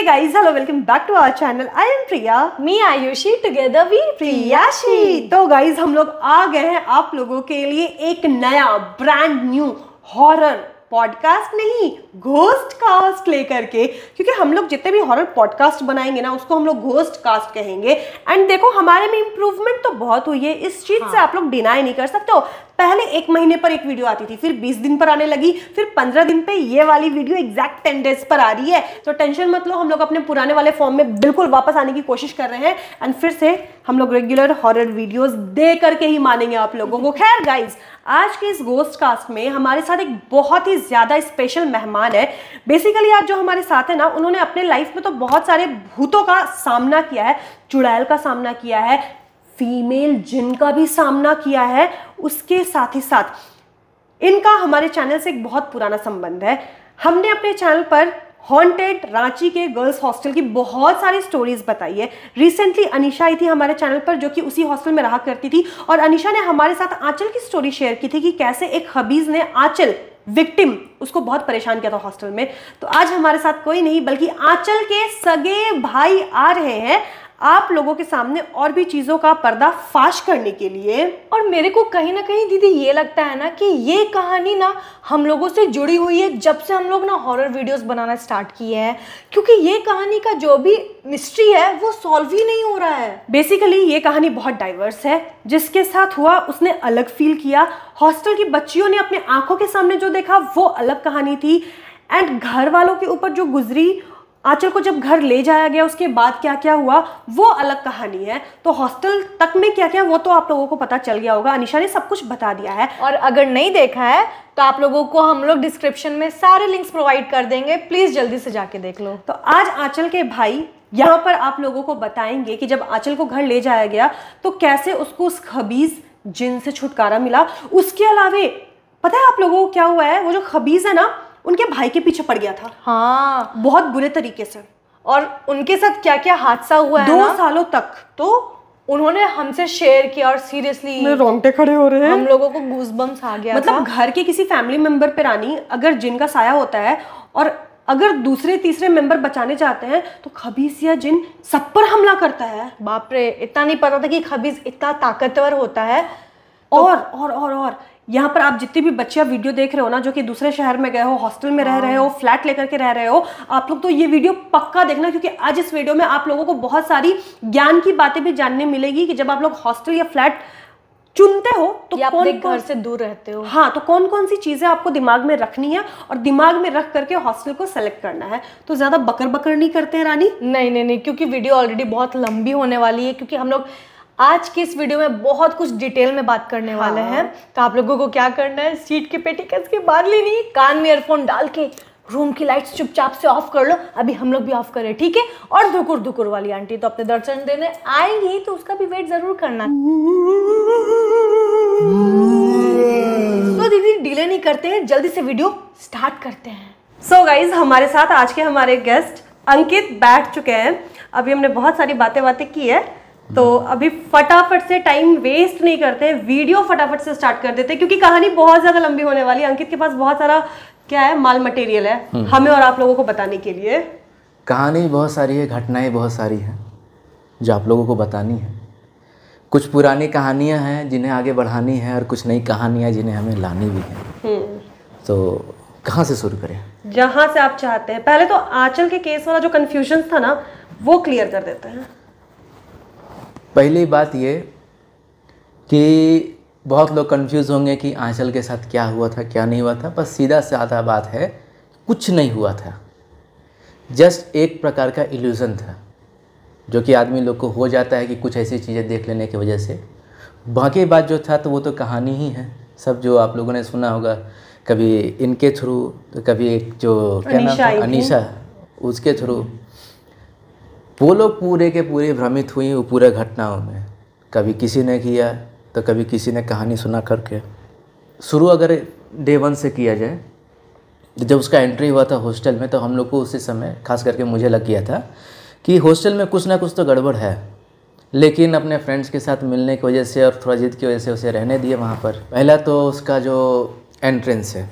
Hey guys, hello, welcome back to our channel. I am Priya. Me Ayushi. Together we Priyashi. तो guys हम लोग आ गए हैं आप लोगों के लिए एक नया brand new horror पॉडकास्ट नहीं घोस्ट कास्ट लेकर के क्योंकि हम लोग जितने भी हॉरर पॉडकास्ट बनाएंगे ना उसको हम लोग घोस्ट कास्ट कहेंगे एंड देखो हमारे में इम्प्रूवमेंट तो बहुत हुई है इस चीज़ हाँ. से आप लोग डिनाई नहीं कर सकते हो पहले एक महीने पर एक वीडियो आती थी फिर बीस दिन पर आने लगी फिर पंद्रह दिन पे ये वाली वीडियो एग्जैक्ट 10 डेज पर आ रही है तो टेंशन मत लो हम लोग अपने पुराने वाले फॉर्म में बिल्कुल वापस आने की कोशिश कर रहे हैं एंड फिर से हम लोग रेगुलर हॉरर वीडियोज दे करके ही मानेंगे आप लोगों को खैर गाइज आज के इस गोस्ट कास्ट में हमारे साथ एक बहुत ही ज़्यादा स्पेशल मेहमान है बेसिकली आज जो हमारे साथ है ना उन्होंने अपने लाइफ में तो बहुत सारे भूतों का सामना किया है चुड़ैल का सामना किया है फीमेल जिन का भी सामना किया है उसके साथ ही साथ इनका हमारे चैनल से एक बहुत पुराना संबंध है हमने अपने चैनल पर हॉन्टेड रांची के गर्ल्स हॉस्टल की बहुत सारी स्टोरीज बताई है रिसेंटली अनिशा आई थी हमारे चैनल पर जो कि उसी हॉस्टल में रहा करती थी और अनिशा ने हमारे साथ आंचल की स्टोरी शेयर की थी कि कैसे एक हबीज ने आंचल विक्टिम उसको बहुत परेशान किया था हॉस्टल में तो आज हमारे साथ कोई नहीं बल्कि आंचल के सगे भाई आ रहे हैं आप लोगों के सामने और भी चीज़ों का पर्दा फाश करने के लिए और मेरे को कहीं ना कहीं दीदी ये लगता है ना कि ये कहानी ना हम लोगों से जुड़ी हुई है जब से हम लोग ना हॉरर वीडियोस बनाना स्टार्ट किए हैं क्योंकि ये कहानी का जो भी मिस्ट्री है वो सॉल्व ही नहीं हो रहा है बेसिकली ये कहानी बहुत डाइवर्स है जिसके साथ हुआ उसने अलग फील किया हॉस्टल की बच्चियों ने अपने आंखों के सामने जो देखा वो अलग कहानी थी एंड घर वालों के ऊपर जो गुजरी आंचल को जब घर ले जाया गया उसके बाद क्या क्या हुआ वो अलग कहानी है तो हॉस्टल तक में क्या क्या वो तो आप लोगों को पता चल गया होगा अनिशा ने सब कुछ बता दिया है और अगर नहीं देखा है तो आप लोगों को हम लोग डिस्क्रिप्शन में सारे लिंक्स प्रोवाइड कर देंगे प्लीज जल्दी से जाके देख लो तो आज आंचल के भाई यहाँ पर आप लोगों को बताएंगे कि जब आंचल को घर ले जाया गया तो कैसे उसको उस खबीज जिन से छुटकारा मिला उसके अलावे पता है आप लोगों को क्या हुआ है वो जो खबीज है ना उनके भाई के पीछे पड़ गया था हाँ बहुत बुरे तरीके से और उनके साथ क्या क्या हादसा हुआ दो है सालों तक तो उन्होंने हमसे शेयर किया और सीरियसली रोंगटे खड़े हो रहे हैं हम लोगों को गूजबम्स आ गया मतलब था। घर के किसी फैमिली मेंबर पे रानी अगर जिनका साया होता है और अगर दूसरे तीसरे मेंबर बचाने जाते हैं तो खबीस या जिन सब पर हमला करता है बाप रे इतना नहीं पता था कि खबीस इतना ताकतवर होता है तो और और और और यहाँ पर आप जितने भी बच्चियाँ वीडियो देख रहे हो ना जो कि दूसरे शहर में गए हो हॉस्टल में रह रहे हो हाँ। फ्लैट लेकर के रह रहे हो आप लोग तो ये वीडियो पक्का देखना क्योंकि आज इस वीडियो में आप लोगों को बहुत सारी ज्ञान की बातें भी जानने मिलेगी कि जब आप लोग हॉस्टल या फ्लैट चुनते हो तो कौन कौन घर से दूर रहते हो हाँ तो कौन कौन सी चीज़ें आपको दिमाग में रखनी है और दिमाग में रख करके हॉस्टल को सेलेक्ट करना है तो ज़्यादा बकर बकर नहीं करते हैं रानी नहीं नहीं नहीं क्योंकि वीडियो ऑलरेडी बहुत लंबी होने वाली है क्योंकि हम लोग आज की इस वीडियो में बहुत कुछ डिटेल में बात करने हाँ। वाले हैं तो आप लोगों को क्या करना है सीट के पेटी कैसे के बांध लेनी कान में एयरफोन डाल के रूम की लाइट्स चुपचाप से ऑफ कर लो अभी हम लोग भी ऑफ करें ठीक है और धुकुर धुकुर वाली आंटी तो अपने दर्शन देने आएंगी तो उसका भी वेट जरूर करना तो दीदी डिले नहीं करते हैं जल्दी से वीडियो स्टार्ट करते हैं सो so गाइज हमारे साथ आज के हमारे गेस्ट अंकित बैठ चुके हैं अभी हमने बहुत सारी बातें बातें की है तो अभी फटाफट से टाइम वेस्ट नहीं करते हैं वीडियो फटाफट से स्टार्ट कर देते हैं क्योंकि कहानी बहुत ज्यादा लंबी होने वाली है अंकित के पास बहुत सारा क्या है माल मटेरियल है हम्म। हमें और आप लोगों को बताने के लिए कहानी बहुत सारी है घटनाएं बहुत सारी हैं जो आप लोगों को बतानी है कुछ पुरानी कहानियाँ हैं जिन्हें आगे बढ़ानी है और कुछ नई कहानियाँ जिन्हें हमें लानी भी है हम्म। तो कहाँ से शुरू करें जहाँ से आप चाहते हैं पहले तो आंचल के केस वाला जो कन्फ्यूजन था ना वो क्लियर कर देते हैं पहली बात ये कि बहुत लोग कंफ्यूज होंगे कि आंचल के साथ क्या हुआ था क्या नहीं हुआ था बस सीधा साधा बात है कुछ नहीं हुआ था जस्ट एक प्रकार का इल्यूज़न था जो कि आदमी लोग को हो जाता है कि कुछ ऐसी चीज़ें देख लेने की वजह से बाकी बात जो था तो वो तो कहानी ही है सब जो आप लोगों ने सुना होगा कभी इनके थ्रू तो कभी एक जो क्या नाम अनिशा उसके थ्रू वो लोग पूरे के पूरे भ्रमित हुई वो पूरे घटनाओं में कभी किसी ने किया तो कभी किसी ने कहानी सुना करके शुरू अगर डे वन से किया जाए जब उसका एंट्री हुआ था हॉस्टल में तो हम लोग को उसी समय खास करके मुझे लग गया था कि हॉस्टल में कुछ ना कुछ तो गड़बड़ है लेकिन अपने फ्रेंड्स के साथ मिलने की वजह से और थोड़ा जिद की वजह से उसे रहने दिए वहाँ पर पहला तो उसका जो एंट्रेंस है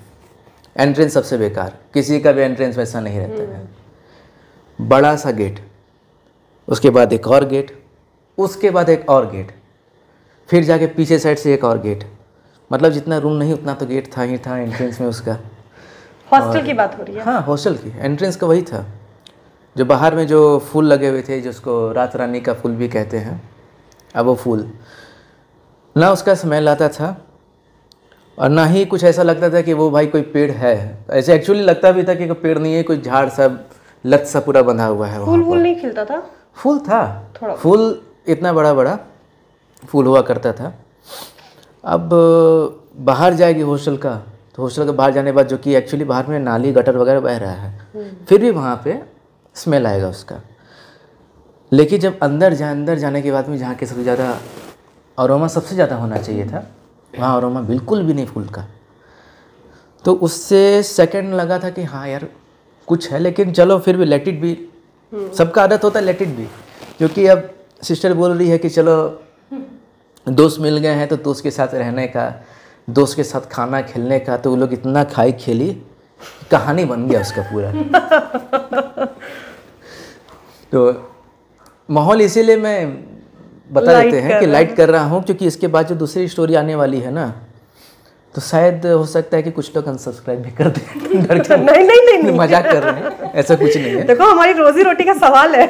एंट्रेंस सबसे बेकार किसी का भी एंट्रेंस वैसा नहीं रहता है हम्म। बड़ा सा गेट उसके बाद एक और गेट उसके बाद एक और गेट फिर जाके पीछे साइड से एक और गेट मतलब जितना रूम नहीं उतना तो गेट था ही था एंट्रेंस में उसका हॉस्टल की बात हो रही है हाँ हॉस्टल की एंट्रेंस का वही था जो बाहर में जो फूल लगे हुए थे जिसको रात रानी का फूल भी कहते हैं अब वो फूल ना उसका स्मेल आता था और ना ही कुछ ऐसा लगता था कि वो भाई कोई पेड़ है ऐसे एक्चुअली लगता भी था कि कोई पेड़ नहीं है कोई झाड़ सा लत सा पूरा बंधा हुआ है फूल वूल नहीं खिलता था फूल था थोड़ा फूल इतना बड़ा बड़ा फूल हुआ करता था अब बाहर जाएगी हॉस्टल का तो हॉस्टल के बाहर जाने के बाद जो कि एक्चुअली बाहर में नाली गटर वगैरह बह रहा है हम्म। फिर भी वहाँ पे स्मेल आएगा उसका लेकिन जब अंदर जा अंदर जाने के बाद में जहाँ के सबसे ज़्यादा अरोमा सबसे ज़्यादा होना चाहिए था वहाँ अरोमा बिल्कुल भी नहीं फूल का तो उससे सेकंड लगा था कि हाँ यार कुछ है लेकिन चलो फिर भी लेट इट भी सबका आदत होता है लेट इट बी क्योंकि अब सिस्टर बोल रही है कि चलो दोस्त मिल गए हैं तो दोस्त के साथ रहने का दोस्त के साथ खाना खेलने का तो वो लोग इतना खाई खेली कहानी बन गया उसका पूरा तो माहौल इसीलिए मैं बता देते हैं कि लाइट कर रहा हूँ क्योंकि इसके बाद जो दूसरी स्टोरी आने वाली है ना तो शायद हो सकता है कि कुछ लोग अनसब्सक्राइब भी कर दें डर नहीं नहीं नहीं, नहीं। मजाक कर रहे हैं ऐसा कुछ नहीं है देखो हमारी रोजी रोटी का सवाल है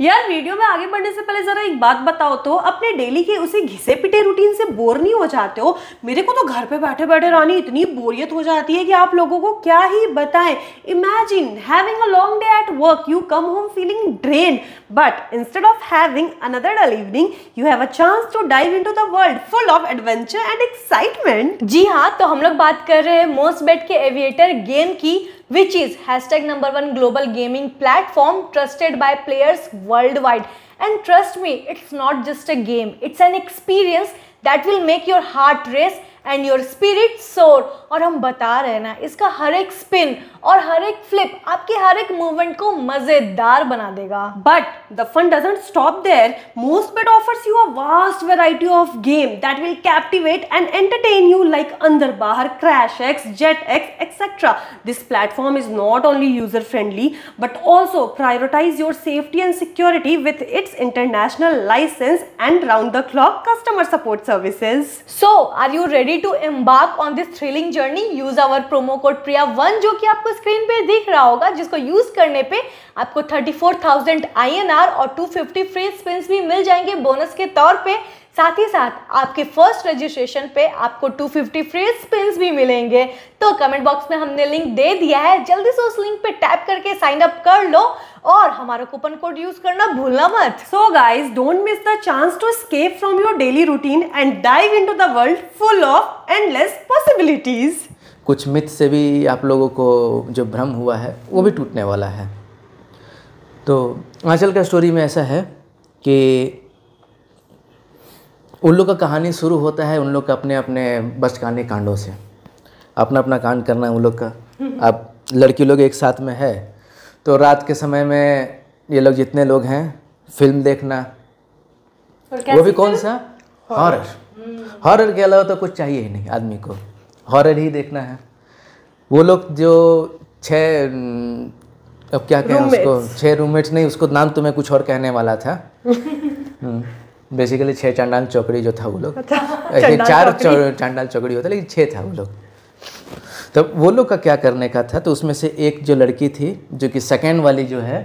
यार वीडियो में आगे बढ़ने से पहले ज़रा एक बात बताओ तो अपने डेली के उसी घिसे पिटे रूटीन से बोर नहीं हो जाते हो मेरे को तो घर पे बैठे बैठे रानी इतनी बोरियत हो जाती है कि आप लोगों को क्या ही बताएं imagine having a long day at work you come home feeling drain but instead of having another dull evening you have a chance to dive in the world full of adventure and excitement जी हाँ तो हम लोग बात कर रहे हैं Mostbet के एविएटर गेम की which is hashtag number one global gaming platform trusted by players worldwide. And trust me, it's not just a game, it's an experience that will make your heart race and your spirit soar और हम बता रहे हैं ना इसका हर एक spin और हर एक फ्लिप आपके हर एक मूवमेंट को मजेदार बना देगा but the fun doesn't stop there Mostbet offers you a vast variety of game that will captivate and entertain you like Andar Bahar crash X jet X etcetera this platform is not only user friendly but also prioritise your safety and security with its international license and round the clock customer support services so are you ready ready to embark on this thrilling journey use our promo code Priya one जो कि आपको screen पे दिख रहा होगा जिसको use करने पे आपको थर्टी फोर थाउजेंड 34,000 INR और टू फिफ्टी फ्री स्पिन भी मिल जाएंगे बोनस के तौर पे साथ ही साथ आपके फर्स्ट रजिस्ट्रेशन पे आपको 250 फिफ्टी फ्री स्पिन्स भी मिलेंगे तो कमेंट बॉक्स में हमने लिंक दे दिया है जल्दी से उस लिंक पे टैप करके साइन अप कर लो और हमारा कूपन कोड यूज करना भूलना मत so guys don't miss the chance to scape from your daily routine and dive in to the world full of endless possibilities कुछ मिथ से भी आप लोगों को जो भ्रम हुआ है वो भी टूटने वाला है तो आंचल का स्टोरी में ऐसा है कि उन लोग का कहानी शुरू होता है उन लोग का अपने अपने बचकाने कांडों से अपना अपना कांड करना है उन लोग का अब लड़की लोग एक साथ में है तो रात के समय में ये लोग जितने लोग हैं फिल्म देखना वो भी कौन सा हॉरर हॉरर हम्म। के अलावा तो कुछ चाहिए ही नहीं आदमी को हॉरर ही देखना है वो लोग जो छः अब क्या कहें उसको छः रूममेट्स नहीं उसको नाम तुम्हें तो कुछ और कहने वाला था हम्म। बेसिकली छः चांडाल चौकड़ी जो था वो लोग अच्छा, ऐसे चार चांडाल चौकड़ी होता लेकिन छः था वो लोग तो वो लोग का क्या करने का था तो उसमें से एक जो लड़की थी जो कि सेकेंड वाली जो है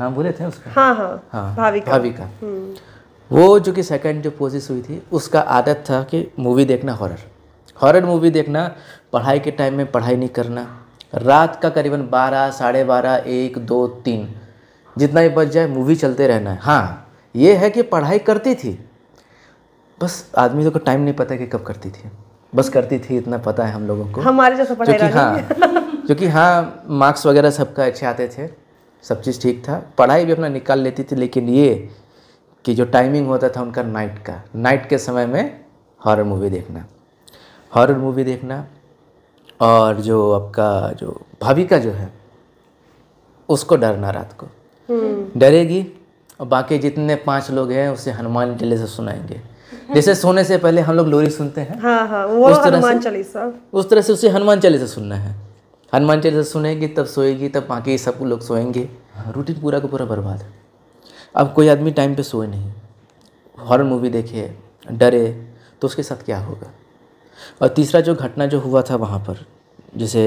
नाम बोले थे उसका हाँ हाँ, हाँ भाविका भाविका हम्म। वो जो कि सेकेंड जो पोजिस हुई थी उसका आदत था कि मूवी देखना हॉरर हॉरर मूवी देखना पढ़ाई के टाइम में पढ़ाई नहीं करना रात का करीबन बारह साढ़े बारह एक दो तीन जितना ही बच जाए मूवी चलते रहना है हाँ ये है कि पढ़ाई करती थी बस आदमी को टाइम नहीं पता कि कब करती थी बस करती थी इतना पता है हम लोगों को हमारे जैसे हाँ, क्योंकि हाँ क्योंकि हाँ मार्क्स वगैरह सबका अच्छे आते थे सब चीज़ ठीक था पढ़ाई भी अपना निकाल लेती थी लेकिन ये कि जो टाइमिंग होता था उनका नाइट का नाइट के समय में हॉरर मूवी देखना हॉरर मूवी देखना और जो आपका जो भाभी का जो है उसको डरना रात को हम्म। डरेगी और बाकी जितने पांच लोग हैं उसे हनुमान चालीसा सुनाएंगे जैसे सोने से पहले हम लोग लोरी सुनते हैं हाँ हाँ वो उस तरह हनुमान चालीसा उस तरह से उसे हनुमान चालीसा सुनना है हनुमान चालीसा सुनेगी तब सोएगी तब बाकी सब लोग सोएंगे रूटीन हाँ, पूरा का पूरा बर्बाद है अब कोई आदमी टाइम पे सोए नहीं हॉरर मूवी देखे डरे तो उसके साथ क्या होगा और तीसरा जो घटना जो हुआ था वहाँ पर जैसे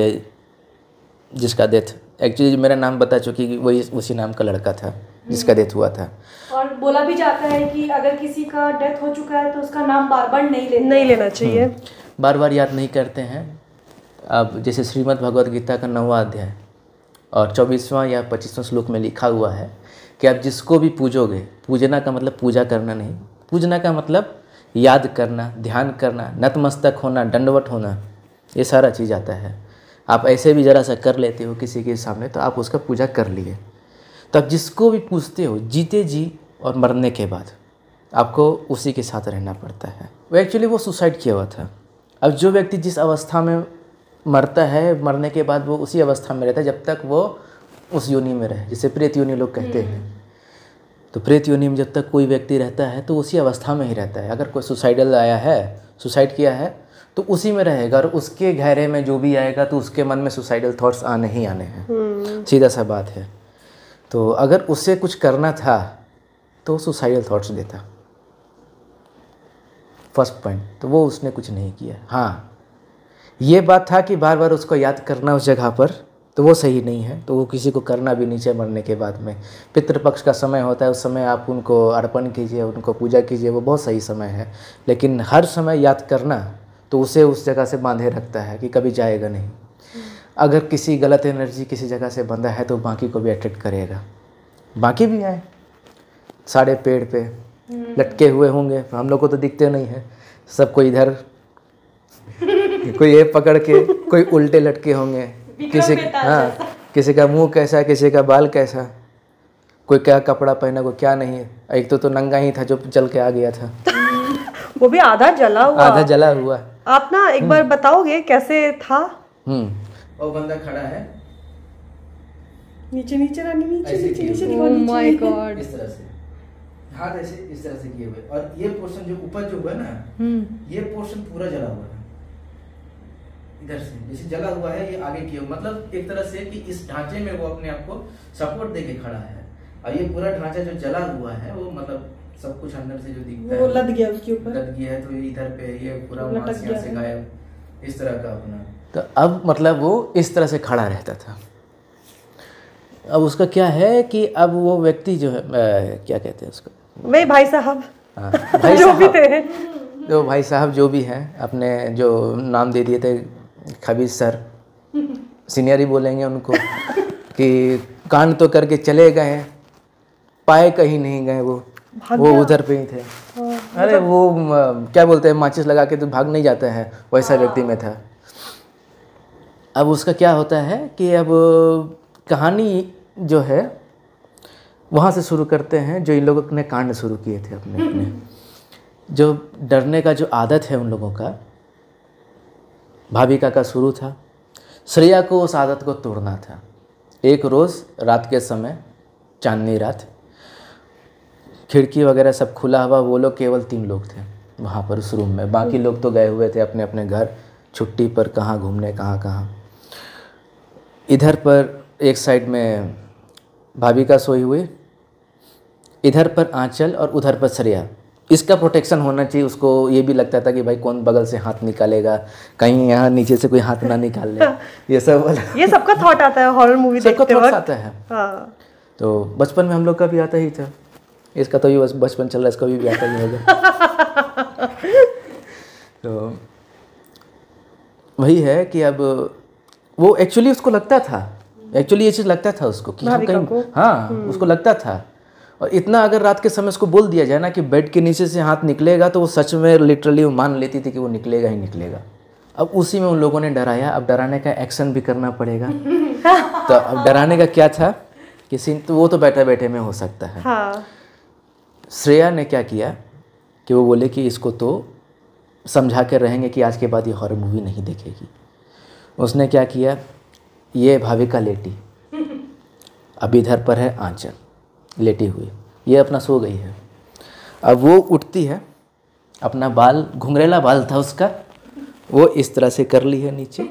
जिसका डेथ एक्चुअली मेरा नाम बता चुकी कि वही उसी नाम का लड़का था जिसका डेथ हुआ था और बोला भी जाता है कि अगर किसी का डेथ हो चुका है तो उसका नाम बार बार नहीं लेना नहीं लेना चाहिए हम्म। बार बार याद नहीं करते हैं अब जैसे श्रीमद् भगवद गीता का नौवा अध्याय और चौबीसवां या पच्चीसवां श्लोक में लिखा हुआ है कि आप जिसको भी पूजोगे पूजना का मतलब पूजा करना नहीं पूजना का मतलब याद करना ध्यान करना नतमस्तक होना दंडवट होना ये सारा चीज़ आता है आप ऐसे भी ज़रा सा कर लेते हो किसी के सामने तो आप उसका पूजा कर लिए तब जिसको भी पूछते हो जीते जी और मरने के बाद आपको उसी के साथ रहना पड़ता है वो एक्चुअली वो सुसाइड किया हुआ था अब जो व्यक्ति जिस अवस्था में मरता है मरने के बाद वो उसी अवस्था में रहता है जब तक वो उस योनि में रहे जिसे प्रेत योनि लोग कहते हैं हम्म। तो प्रेत योनि में जब तक कोई व्यक्ति रहता है तो उसी अवस्था में ही रहता है अगर कोई सुसाइडल आया है सुसाइड किया है तो उसी में रहेगा और उसके घेरे में जो भी आएगा तो उसके मन में सुसाइडल थॉट्स आने ही आने हैं हम्म। सीधा सा बात है तो अगर उसे कुछ करना था तो सुसाइडल थाट्स देता फर्स्ट पॉइंट तो वो उसने कुछ नहीं किया हाँ ये बात था कि बार बार उसको याद करना उस जगह पर तो वो सही नहीं है तो वो किसी को करना भी नीचे मरने के बाद में पितृपक्ष का समय होता है उस समय आप उनको अर्पण कीजिए उनको पूजा कीजिए वो बहुत सही समय है लेकिन हर समय याद करना तो उसे उस जगह से बांधे रखता है कि कभी जाएगा नहीं अगर किसी गलत एनर्जी किसी जगह से बंधा है तो बाकी को भी अट्रैक्ट करेगा बाकी भी आए सारे पेड़ पे हम्म। लटके हुए होंगे हम लोग को तो दिखते नहीं है सबको इधर कोई ये पकड़ के कोई उल्टे लटके होंगे किसी हाँ किसी का मुंह कैसा किसी का बाल कैसा कोई क्या कपड़ा पहना कोई क्या नहीं एक तो तो नंगा ही था जो जल के आ गया था वो भी आधा जला हुआ आधा जला हुआ आप ना एक बार हम्म। बताओगे कैसे था हम्म और बंदा खड़ा है नीचे नीचे रानी नीचे नीचे नीचे ओह माय गॉड इस तरह से हाथ ऐसे इस तरह से किए हुए और ये पोर्शन जो ऊपर जो हुआ ना हम्म। ये पोर्शन पूरा जला हुआ है इधर से जैसे जला हुआ है ये आगे किया मतलब एक तरह से कि इस ढांचे में वो अपने आप को सपोर्ट देके खड़ा है और ये पूरा ढांचा जो जला हुआ है वो मतलब सब कुछ अंदर से जो दिखता है वो लद गया उसके ऊपर लद गया है तो इधर पे ये पूरा मांस से गायब इस तरह का अपना तो अब मतलब वो इस तरह से खड़ा रहता था अब उसका क्या है कि अब वो व्यक्ति जो है आ, क्या कहते हैं उसको मैं भाई साहब हाँ, भाई जो भी थे जो तो भाई साहब जो भी हैं अपने जो नाम दे दिए थे खबीज सर सीनियर ही बोलेंगे उनको कि कान तो करके चले गए पाए कहीं नहीं गए वो वो उधर पे ही थे हाँ, अरे मतलब वो क्या बोलते हैं माचिस लगा के तो भाग नहीं जाता है वैसा हाँ। व्यक्ति में था अब उसका क्या होता है कि अब कहानी जो है वहाँ से शुरू करते हैं जो इन लोगों ने कांड शुरू किए थे अपने अपने जो डरने का जो आदत है उन लोगों का भाविका का शुरू था श्रेया को उस आदत को तोड़ना था एक रोज़ रात के समय चांदनी रात खिड़की वगैरह सब खुला हुआ वो लोग केवल तीन लोग थे वहाँ पर उस रूम में बाकी लोग तो गए हुए थे अपने अपने घर छुट्टी पर कहाँ घूमने कहाँ कहाँ इधर पर एक साइड में भाभी का सोई हुए इधर पर आंचल और उधर पर सरिया इसका प्रोटेक्शन होना चाहिए उसको ये भी लगता था कि भाई कौन बगल से हाथ निकालेगा कहीं यहाँ नीचे से कोई हाथ ना निकाल ले ये सब ये सबका थॉट आता है हॉरर मूवी देखते वक्त आता है हाँ। तो बचपन में हम लोग का भी आता ही था इसका तो ये बचपन चल रहा है इसका भी, भी आता ही होगा तो वही है कि अब वो एक्चुअली उसको लगता था एक्चुअली ये चीज़ लगता था उसको कि हम कहीं हाँ हम्म। उसको लगता था और इतना अगर रात के समय उसको बोल दिया जाए ना कि बेड के नीचे से हाथ निकलेगा तो वो सच में लिटरली वो मान लेती थी कि वो निकलेगा ही निकलेगा अब उसी में उन लोगों ने डराया अब डराने का एक्शन भी करना पड़ेगा तो अब डराने का क्या था किसी तो वो तो बैठे बैठे में हो सकता है हाँ। श्रेया ने क्या किया कि वो बोले कि इसको तो समझा कर रहेंगे कि आज के बाद ये हॉर मूवी नहीं देखेगी उसने क्या किया ये भाभी का लेटी अभी इधर पर है आंचल लेटी हुई ये अपना सो गई है अब वो उठती है अपना बाल घुंघरेला बाल था उसका वो इस तरह से कर ली है नीचे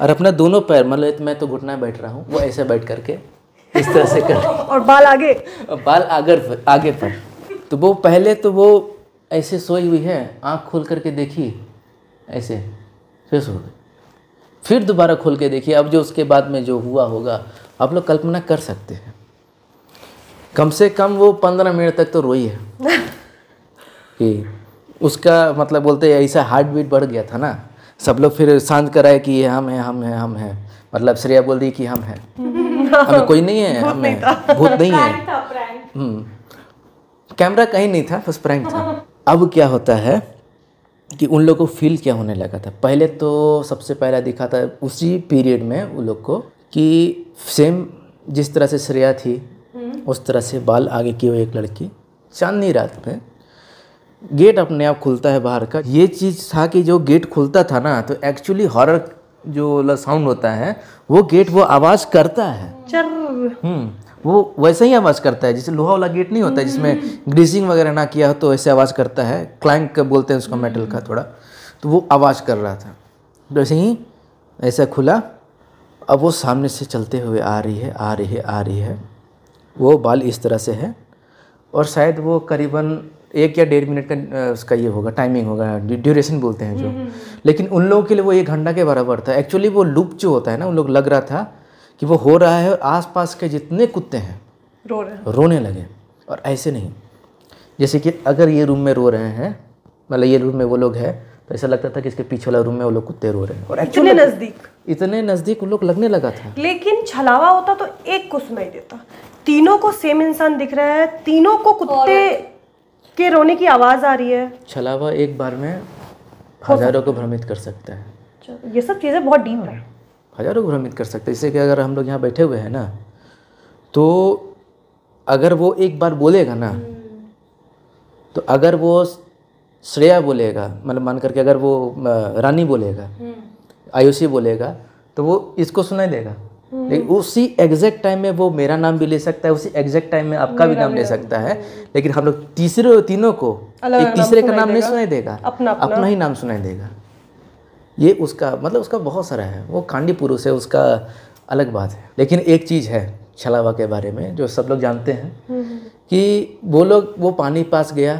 और अपना दोनों पैर मतलब मैं तो घुटना बैठ रहा हूँ वो ऐसे बैठ करके इस तरह से कर और बाल आगे और बाल आगे पर आगे पर तो वो पहले तो वो ऐसे सोई हुई है आँख खोल करके देखी ऐसे फिर सो गई फिर दोबारा खोल के देखिए अब जो उसके बाद में जो हुआ होगा आप लोग कल्पना कर सकते हैं कम से कम वो पंद्रह मिनट तक तो रोई है कि उसका मतलब बोलते हैं ऐसा हार्ट बीट बढ़ गया था ना सब लोग फिर शांत कराए कि ये हम हैं हम हैं हम हैं मतलब श्रेया बोल दी कि हम हैं हमें कोई नहीं है हम हैं भूत नहीं है हम्म। कैमरा कहीं नहीं था बस प्रैंक था अब क्या होता है कि उन लोग को फील क्या होने लगा था पहले तो सबसे पहला दिखा था उसी पीरियड में उन लोग को कि सेम जिस तरह से श्रेया थी हम्म। उस तरह से बाल आगे की हुई एक लड़की चांदनी रात में गेट अपने आप खुलता है बाहर का ये चीज़ था कि जो गेट खुलता था ना तो एक्चुअली हॉरर जो साउंड होता है वो गेट वो आवाज़ करता है हम्म वो वैसे ही आवाज़ करता है जैसे लोहा वाला गेट नहीं होता है जिसमें ग्रीसिंग हम्म। वगैरह ना किया हो तो ऐसे आवाज़ करता है क्लैंक बोलते हैं उसको मेटल हम्म। का थोड़ा तो वो आवाज़ कर रहा था वैसे ही ऐसा खुला अब वो सामने से चलते हुए आ रही है आ रही है आ रही है वो बाल इस तरह से है और शायद वो करीबन एक या डेढ़ मिनट का उसका ये होगा टाइमिंग होगा ड्यूरेशन बोलते हैं जो हम्म, लेकिन उन लोगों के लिए वो एक घंटा के बराबर था एक्चुअली वो लुप जो होता है ना उन लोग लग रहा था कि वो हो रहा है और आसपास के जितने कुत्ते हैं रो रहे रोने लगे और ऐसे नहीं जैसे कि अगर ये रूम में रो रहे हैं मतलब ये रूम में वो लोग हैं तो ऐसा लगता था कि इसके पीछे वाला रूम में वो लोग कुत्ते रो रहे हैं और इतने नज़दीक इतने नज़दीक उन लोग लगने लगा था लेकिन छलावा होता तो एक को सुनाई देता तीनों को सेम इंसान दिख रहा है तीनों को कुत्ते के रोने की आवाज़ आ रही है छलावा एक बार में हजारों को भ्रमित कर सकता है ये सब चीज़ें बहुत डीप है हज़ारों भ्रमित कर सकते हैं जैसे कि अगर हम लोग यहाँ बैठे हुए हैं ना तो अगर वो एक बार बोलेगा ना हम्म। तो अगर वो श्रेया बोलेगा मतलब मान करके अगर वो रानी बोलेगा हम्म। आयुषी बोलेगा तो वो इसको सुनाई देगा हम्म। लेकिन उसी एग्जैक्ट टाइम में वो मेरा नाम भी ले सकता है उसी एग्जैक्ट टाइम में आपका भी नाम ले सकता है लेकिन हम लोग तीसरे तीनों को एक तीसरे का नाम नहीं सुनाई देगा अपना ही नाम सुनाई देगा ये उसका मतलब उसका बहुत सारा है वो कांडी पुरुष है उसका अलग बात है लेकिन एक चीज़ है छलावा के बारे में जो सब लोग जानते हैं हम्म, हम्म। कि वो लोग वो पानी पास गया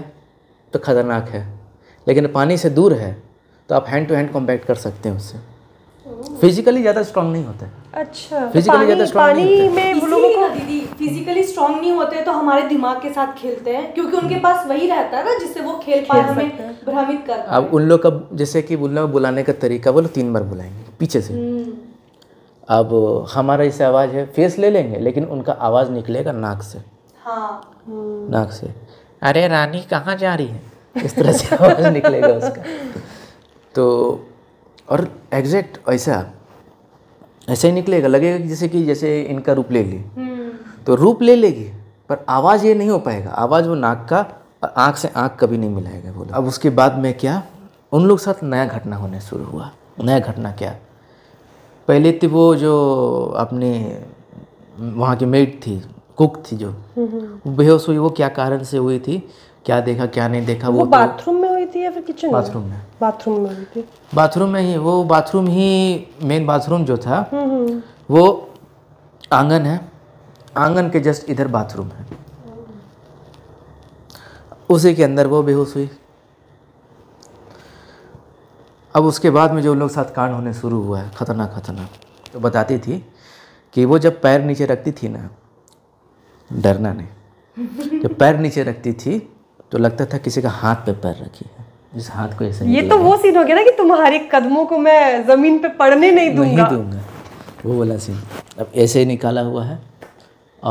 तो खतरनाक है लेकिन पानी से दूर है तो आप हैंड टू हैंड कॉम्पैक्ट कर सकते हैं उससे फिजिकली ज़्यादा स्ट्रांग नहीं होता है अच्छा फिजिकली तो ज्यादा स्ट्रांग नहीं में लोगों को दीदी फिजिकली स्ट्रांग नहीं होते तो हमारे दिमाग के साथ खेलते हैं क्योंकि उनके hmm. पास वही रहता है ना जिससे वो खेल पाए हमें भ्रमित कर अब उन लोग का जैसे कि बोलना बुलाने का तरीका बोलो तीन बार बुलाएंगे पीछे से hmm. अब हमारा जैसे आवाज़ है फेस ले लेंगे लेकिन उनका आवाज़ निकलेगा नाक से हाँ hmm. नाक से अरे रानी कहाँ जा रही है इस तरह से आवाज़ निकलेगा उसका तो और एग्जैक्ट ऐसा ऐसे ही निकलेगा लगेगा कि जैसे कि जैसे इनका रूप ले ली हम्म। तो रूप ले लेगी पर आवाज़ ये नहीं हो पाएगा आवाज़ वो नाक का और आँख से आँख कभी नहीं मिलाएगा बोला अब उसके बाद में क्या उन लोग साथ नया घटना होने शुरू हुआ नया घटना क्या पहले थी तो वो जो अपने वहाँ की मेड थी कुक थी जो हम्म, हम्म। बेहोश हुई वो क्या कारण से हुई थी क्या देखा क्या नहीं देखा वो, वो तो बाथरूम थी या फिर किचन बाथरूम में बाथरूम में थी बाथरूम में ही वो बाथरूम ही मेन बाथरूम जो था हम्म, हम्म। वो आंगन है आंगन के जस्ट इधर बाथरूम है उसी के अंदर वो बेहोश हुई अब उसके बाद में जो लोग साथ कांड होने शुरू हुआ है खतरनाक खतरनाक तो बताती थी कि वो जब पैर नीचे रखती थी ना डरना नहीं जब पैर नीचे रखती थी तो लगता था किसी का हाथ पे पैर रखी है इस हाथ को ऐसा ये तो वो सीन हो गया ना कि तुम्हारे कदमों को मैं ज़मीन पे पड़ने नहीं दूंगा नहीं दूंगा वो वाला सीन अब ऐसे ही निकाला हुआ है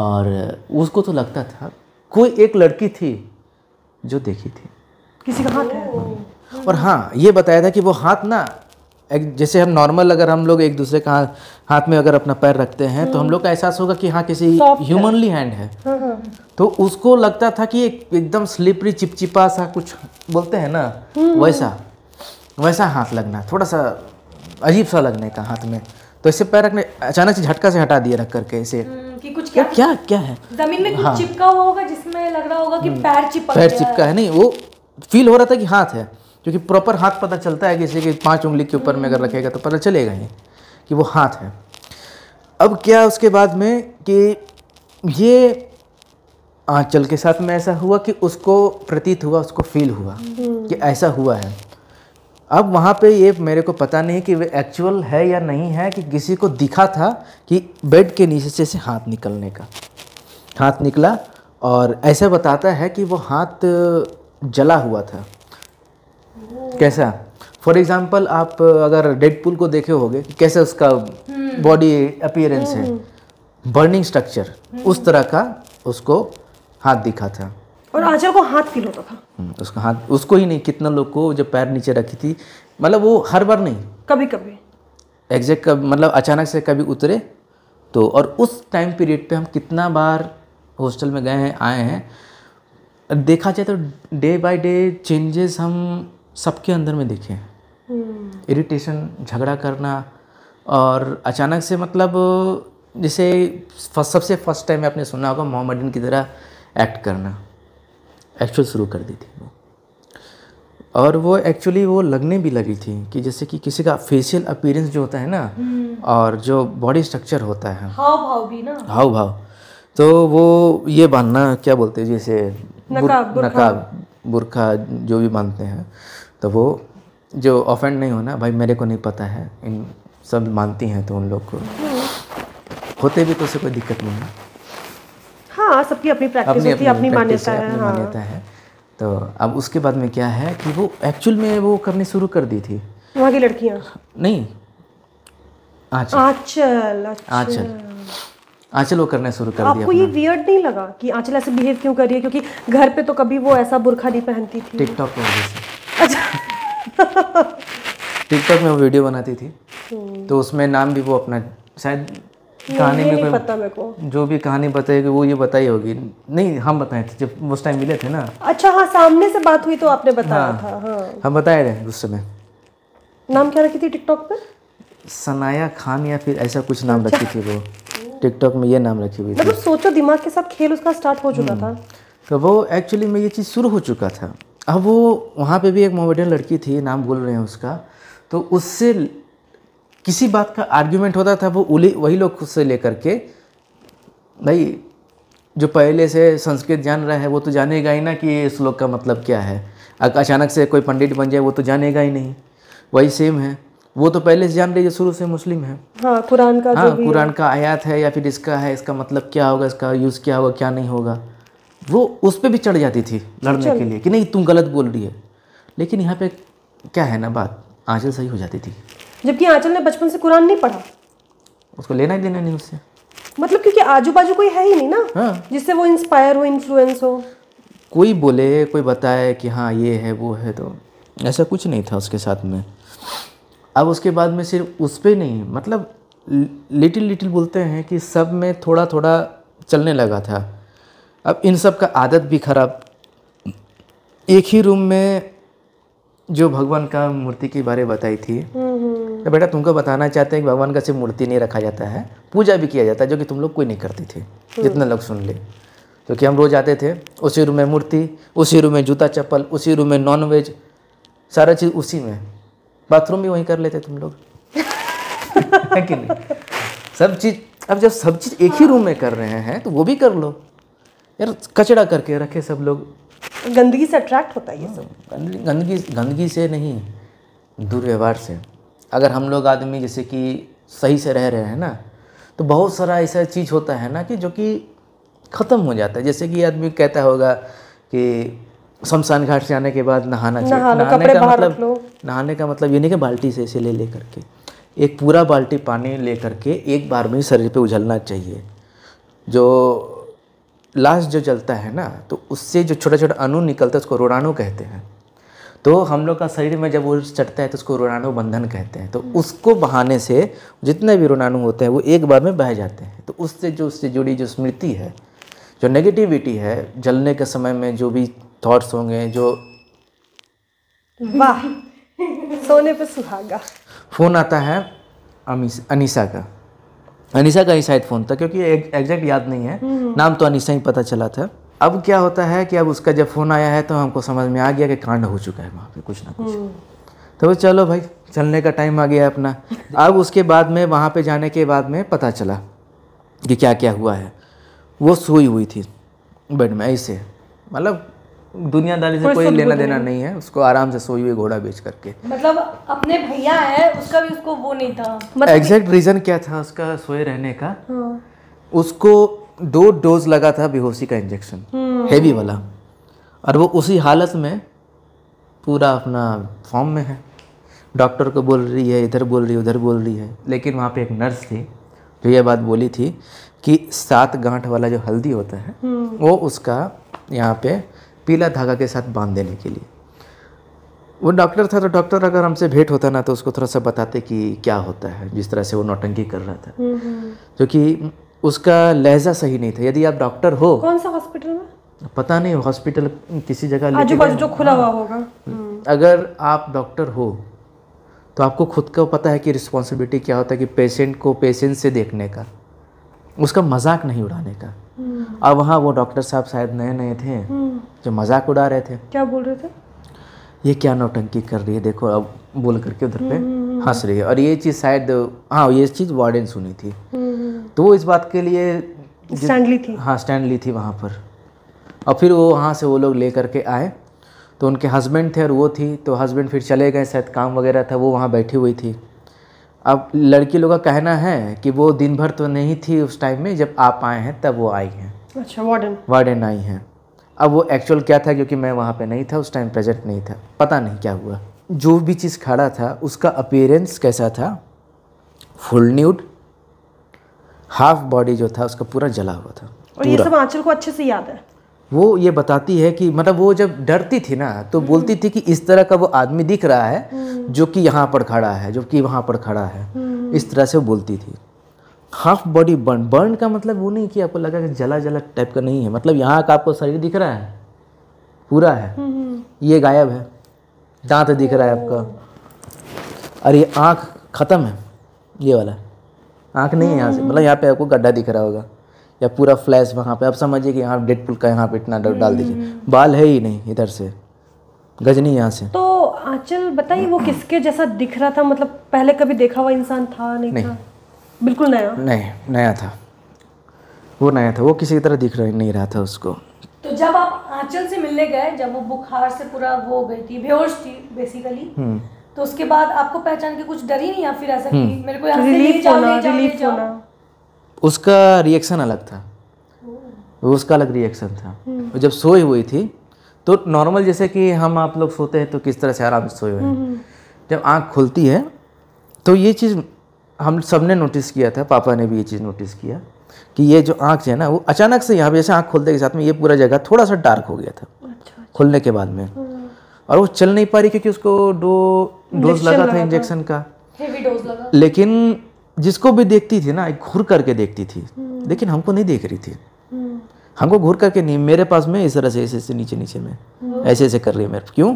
और उसको तो लगता था कोई एक लड़की थी जो देखी थी किसी का हाथ है और हाँ ये बताया था कि वो हाथ ना जैसे हम नॉर्मल अगर हम लोग एक दूसरे का हाथ में अगर अपना पैर रखते हैं तो हम हम्म। लोग का एहसास होगा कि हाँ किसी ह्यूमनली हैंड है हम्म, हम्म। तो उसको लगता था कि एक एकदम स्लिपरी चिपचिपा सा कुछ बोलते हैं ना वैसा वैसा हाथ लगना थोड़ा सा अजीब सा लगने का हाथ में तो ऐसे पैर रखने अचानक से झटका से हटा दिया रख करके ऐसे कि कुछ तो क्या क्या क्या है जमीन में कुछ हाँ। चिपका हुआ होगा जिसमें लग रहा होगा कि पैर चिपका पैर चिपका है नहीं वो फील हो रहा था कि हाथ है क्योंकि प्रॉपर हाथ पता चलता है किसी के पाँच उंगली के ऊपर में अगर रखेगा तो पता चलेगा ही कि वो हाथ है अब क्या उसके बाद में कि ये आंचल के साथ में ऐसा हुआ कि उसको प्रतीत हुआ उसको फील हुआ कि हम्म। ऐसा हुआ है अब वहाँ पे ये मेरे को पता नहीं कि वे एक्चुअल है या नहीं है कि किसी को दिखा था कि बेड के नीचे से हाथ निकलने का हाथ निकला और ऐसा बताता है कि वो हाथ जला हुआ था कैसा फॉर एग्जाम्पल आप अगर डेडपुल को देखे होगे कैसे उसका बॉडी हम्म। अपियरेंस है बर्निंग हम्म। स्ट्रक्चर हम्म। उस तरह का उसको हाथ दिखा था और राजा को हाथ फील होता था उसका हाथ उसको ही नहीं कितना लोग को जब पैर नीचे रखी थी मतलब वो हर बार नहीं कभी कभी एग्जैक्ट कब मतलब अचानक से कभी उतरे तो और उस टाइम पीरियड पे हम कितना बार हॉस्टल में गए हैं आए हैं देखा जाए तो डे बाय डे चेंजेस हम सबके अंदर में दिखे इरिटेशन झगड़ा करना और अचानक से मतलब जैसे सबसे फर्स्ट टाइम आपने सुना होगा मोहम्मद की तरह एक्ट करना एक्चुअल शुरू कर दी थी वो और वो एक्चुअली वो लगने भी लगी थी कि जैसे कि किसी का फेशियल अपीयरेंस जो होता है ना और जो बॉडी स्ट्रक्चर होता है हाव भाव भी ना हाव भाव तो वो ये बांधना क्या बोलते हैं जैसे नकाब बुरखा बुरखा जो भी बांधते हैं तो वो जो ऑफेंड नहीं होना भाई मेरे को नहीं पता है इन सब मानती हैं तो उन लोग को होते भी तो उसे कोई दिक्कत नहीं है हाँ सबकी अपनी प्रैक्टिस अपनी, होती अपनी, अपनी मान्यता है अपनी हाँ। मान्यता है तो अब उसके बाद में क्या है कि वो एक्चुअल में वो करने शुरू कर दी थी वहाँ की लड़कियाँ नहीं आँचल आँचल अच्छा। आँचल आंचल वो करना शुरू कर आपको दिया आपको ये वियर्ड नहीं लगा कि आंचल ऐसे बिहेव क्यों कर रही है क्योंकि घर पे तो कभी वो ऐसा बुरखा नहीं पहनती थी टिकटॉक पर वजह से अच्छा टिकटॉक में वो वीडियो बनाती थी हम्म। तो उसमें नाम भी वो अपना शायद कहानी में कोई पता मेरे को जो भी कहानी बताएगी वो ये बताई होगी नहीं हम बताए थे जब उस टाइम मिले थे ना अच्छा हाँ सामने से बात हुई तो आपने बताया हाँ, था हाँ। हम बताए रहे उस समय नाम क्या रखी थी टिकटॉक पर सनाया खान या फिर ऐसा कुछ नाम अच्छा। रखी थी वो टिकटॉक में ये नाम रखी हुई थी मतलब सोचो दिमाग के साथ खेल उसका स्टार्ट हो चुका हम्म। था तो वो एक्चुअली में ये चीज़ शुरू हो चुका था अब वो वहाँ पे भी एक मोबाइल लड़की थी नाम बोल रहे हैं उसका तो उससे किसी बात का आर्ग्यूमेंट होता था वो उली वही लोग से लेकर के भाई जो पहले से संस्कृत जान रहा है वो तो जानेगा ही ना कि इस श्लोक का मतलब क्या है अचानक से कोई पंडित बन जाए वो तो जानेगा ही नहीं वही सेम है वो तो पहले से जान रही है शुरू से मुस्लिम है हाँ कुरान का हाँ कुरान का आयात है या फिर इसका है इसका मतलब क्या होगा इसका यूज़ क्या होगा क्या नहीं होगा वो उस पर भी चढ़ जाती थी लड़ने के लिए कि नहीं तुम गलत बोल रही है लेकिन यहाँ पे क्या है ना बात आंचल सही हो जाती थी जबकि आंचल ने बचपन से कुरान नहीं पढ़ा उसको लेना ही देना नहीं उससे मतलब क्योंकि आजू बाजू कोई है ही नहीं ना हाँ। जिससे वो इंस्पायर हो इन्फ्लुएंस हो कोई बोले कोई बताए कि हाँ ये है वो है तो ऐसा कुछ नहीं था उसके साथ में अब उसके बाद में सिर्फ उस पर नहीं मतलब लिटिल लिटिल बोलते हैं कि सब में थोड़ा थोड़ा चलने लगा था अब इन सब का आदत भी खराब एक ही रूम में जो भगवान का मूर्ति के बारे में बताई थी तो बेटा तुमको बताना चाहते हैं कि भगवान का सिर्फ मूर्ति नहीं रखा जाता है पूजा भी किया जाता है जो कि तुम लोग कोई नहीं करती थे हम्म। जितना लोग सुन ले क्योंकि तो हम रोज़ आते थे उसी रूम में मूर्ति उसी रूम में जूता चप्पल उसी रूम में नॉन वेज सारा चीज़ उसी में बाथरूम भी वहीं कर लेते तुम लोग सब चीज़ अब जब सब चीज़ एक ही रूम में कर रहे हैं तो वो भी कर लो यार कचड़ा करके रखे सब लोग गंदगी से अट्रैक्ट होता है ये सब हाँ, गंदगी गंदगी गंदगी से नहीं दुर्व्यवहार से अगर हम लोग आदमी जैसे कि सही से रह रहे हैं ना तो बहुत सारा ऐसा चीज़ होता है ना कि जो कि ख़त्म हो जाता है जैसे कि आदमी कहता होगा कि शमशान घाट से आने के बाद नहाना चाहिए नहाने, नहाने का मतलब नहाने का मतलब ये नहीं कि बाल्टी से इसे ले ले करके एक पूरा बाल्टी पानी ले करके एक बार में शरीर पे उझलना चाहिए जो लाश जो जलता है ना तो उससे जो छोटा छोटा अणु निकलता है उसको रोड़ाणु कहते हैं तो हम लोग का शरीर में जब वो चढ़ता है तो उसको रोड़ाणु बंधन कहते हैं तो उसको बहाने से जितने भी रोड़ाणु होते हैं वो एक बार में बह जाते हैं तो उससे जो उससे जुड़ी जो स्मृति है जो नेगेटिविटी है जलने के समय में जो भी थॉट्स होंगे जो वाह सोने पर सुहागा फ़ोन आता है अनिशा अनीसा का अनिशा का ही शायद फ़ोन था क्योंकि एग्जैक्ट याद नहीं है हम्म, हम्म। नाम तो अनिशा ही पता चला था अब क्या होता है कि अब उसका जब फ़ोन आया है तो हमको समझ में आ गया कि कांड हो चुका है वहाँ पे कुछ ना कुछ हम्म। तो वो चलो भाई चलने का टाइम आ गया अपना अब उसके बाद में वहाँ पे जाने के बाद में पता चला कि क्या क्या हुआ है वो सोई हुई थी बेड में ऐसे मतलब दुनियादारी से कोई लेना देना नहीं है उसको आराम से सोई हुई घोड़ा बेच करके मतलब अपने भैया है उसका भी उसको वो नहीं था मतलब एग्जैक्ट रीजन क्या था उसका सोए रहने का हाँ। उसको दो डोज लगा था बेहोशी का इंजेक्शन हैवी हम्म। वाला और वो उसी हालत में पूरा अपना फॉर्म में है डॉक्टर को बोल रही है इधर बोल रही है उधर बोल रही है लेकिन वहाँ पे एक नर्स थी जो ये बात बोली थी कि सात गांठ वाला जो हल्दी होता है हम्म। वो उसका यहाँ पे पीला धागा के साथ बांध देने के लिए वो डॉक्टर था तो डॉक्टर अगर हमसे भेंट होता ना तो उसको थोड़ा सा बताते कि क्या होता है जिस तरह से वो नौटंकी कर रहा था हम्म, हम्म। क्योंकि उसका लहजा सही नहीं था यदि आप डॉक्टर हो कौन सा हॉस्पिटल में पता नहीं हॉस्पिटल किसी जगह जो खुला हुआ हाँ। होगा हम्म। अगर आप डॉक्टर हो तो आपको खुद का पता है कि रिस्पॉन्सिबिलिटी क्या होता है कि पेशेंट को पेशेंट से देखने का उसका मजाक नहीं उड़ाने का अब वहाँ वो डॉक्टर साहब शायद नए नए थे जो मजाक उड़ा रहे थे क्या बोल रहे थे ये क्या नौटंकी कर रही है देखो अब बोल करके उधर पे हम्म। हंस रही है और ये चीज़ शायद हाँ ये चीज़ वार्डन सुनी थी हम्म। तो वो इस बात के लिए स्टैंडली थी हाँ स्टैंडली थी वहाँ पर और फिर वो वहाँ से वो लोग ले करके आए तो उनके हस्बैंड थे और वो थी तो हस्बैंड फिर चले गए शायद काम वगैरह था वो वहाँ बैठी हुई थी अब लड़की लोग का कहना है कि वो दिन भर तो नहीं थी उस टाइम में जब आप आए हैं तब वो आई हैं अच्छा वार्डन वार्डन आई हैं अब वो एक्चुअल क्या था क्योंकि मैं वहाँ पे नहीं था उस टाइम प्रेजेंट नहीं था पता नहीं क्या हुआ जो भी चीज़ खड़ा था उसका अपियरेंस कैसा था फुल न्यूड हाफ बॉडी जो था उसका पूरा जला हुआ था और ये सब आंचल को अच्छे से याद है वो ये बताती है कि मतलब वो जब डरती थी ना तो हम्म। बोलती थी कि इस तरह का वो आदमी दिख रहा है हम्म। जो कि यहाँ पर खड़ा है जो कि वहाँ पर खड़ा है हम्म। इस तरह से वो बोलती थी हाफ बॉडी बर्न बर्न का मतलब वो नहीं कि आपको लगा कि जला जला टाइप का नहीं है मतलब यहाँ का आपको शरीर दिख रहा है पूरा है हम्म, हम्म। ये गायब है दांत दिख रहा है आपका और ये आँख ख़त्म है ये वाला आँख नहीं है यहाँ से हम्म। मतलब यहाँ पे आपको गड्ढा दिख रहा होगा या पूरा फ्लैश वहाँ पे आप समझिए कि यहाँ डेड पुल का यहाँ पे इतना डर डाल दीजिए बाल है ही नहीं इधर से गजनी यहाँ से तो आंचल बताइए वो किसके जैसा दिख रहा था मतलब पहले कभी देखा हुआ इंसान था नहीं, नहीं। था बिल्कुल नया नहीं नया था वो नया था वो किसी तरह दिख रहा नहीं रहा था उसको तो जब आप आंचल से मिलने गए जब वो बुखार से पूरा वो हो गई थी बेहोश थी बेसिकली हम्म। तो उसके बाद आपको पहचान के कुछ डर ही नहीं या फिर ऐसा कि हम्म। मेरे को यहाँ से ले जाओ ले जाओ ले जाओ उसका रिएक्शन अलग था वो उसका अलग रिएक्शन था हम्म। जब सोई हुई थी तो नॉर्मल जैसे कि हम आप लोग सोते हैं तो किस तरह से आराम से सोए हुए जब आँख खुलती है तो ये चीज़ हम सब ने नोटिस किया था पापा ने भी ये चीज़ नोटिस किया कि ये जो आँख है ना वो अचानक से यहाँ पे जैसे आँख खोलते के साथ में ये पूरा जगह थोड़ा सा डार्क हो गया था अच्छा, अच्छा। खुलने के बाद में हाँ। और वो चल नहीं पा रही क्योंकि उसको डो डोज लगा था इंजेक्शन का लेकिन जिसको भी देखती थी ना एक घूर करके देखती थी हाँ। लेकिन हमको नहीं देख रही थी हाँ। हमको घूर करके नहीं मेरे पास में इस तरह से ऐसे ऐसे नीचे नीचे में ऐसे ऐसे कर रही है मेरे क्यों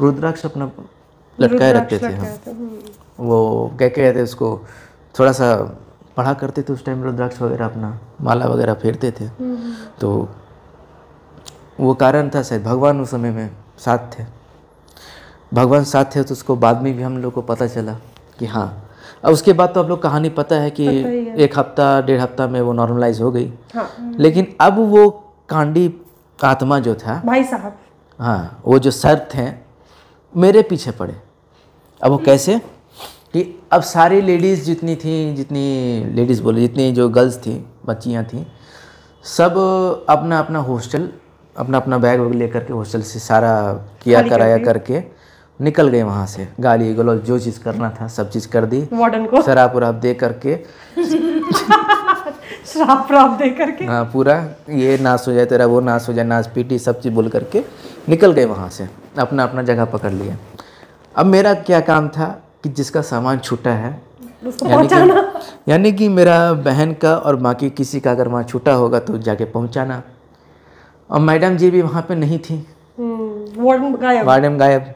रुद्राक्ष अपना लटकाए रखते थे हम वो क्या कहते हैं उसको थोड़ा सा पढ़ा करते थे उस टाइम रुद्राक्ष वगैरह अपना माला वगैरह फेरते थे हम्म। तो वो कारण था शायद भगवान उस समय में साथ थे भगवान साथ थे तो उसको बाद में भी हम लोग को पता चला कि हाँ अब उसके बाद तो आप लोग कहानी पता है कि पता है। एक हफ्ता डेढ़ हफ्ता में वो नॉर्मलाइज हो गई हाँ। लेकिन अब वो कांडी आत्मा जो था भाई साहब हाँ वो जो सर थे मेरे पीछे पड़े अब वो हम्म। कैसे कि अब सारी लेडीज़ जितनी थी जितनी लेडीज़ बोले जितनी जो गर्ल्स थी बच्चियाँ थी सब अपना अपना हॉस्टल अपना अपना बैग वैग लेकर के हॉस्टल से सारा किया कराया करके निकल गए वहाँ से गाली गलौज जो चीज़ करना था सब चीज़ कर दी वार्डन को शराब उराब दे करके शराब उराब दे करके हाँ पूरा ये नाश हो जाए तेरा वो नाश हो जाए नाच पीटी सब चीज़ बोल करके निकल गए वहाँ से अपना अपना जगह पकड़ लिया अब मेरा क्या काम था कि जिसका सामान छूटा है यानी कि मेरा बहन का और बाकी किसी का अगर वहाँ छूटा होगा तो जाके पहुँचाना और मैडम जी भी वहाँ पे नहीं थी हम्म, वार्डन गायब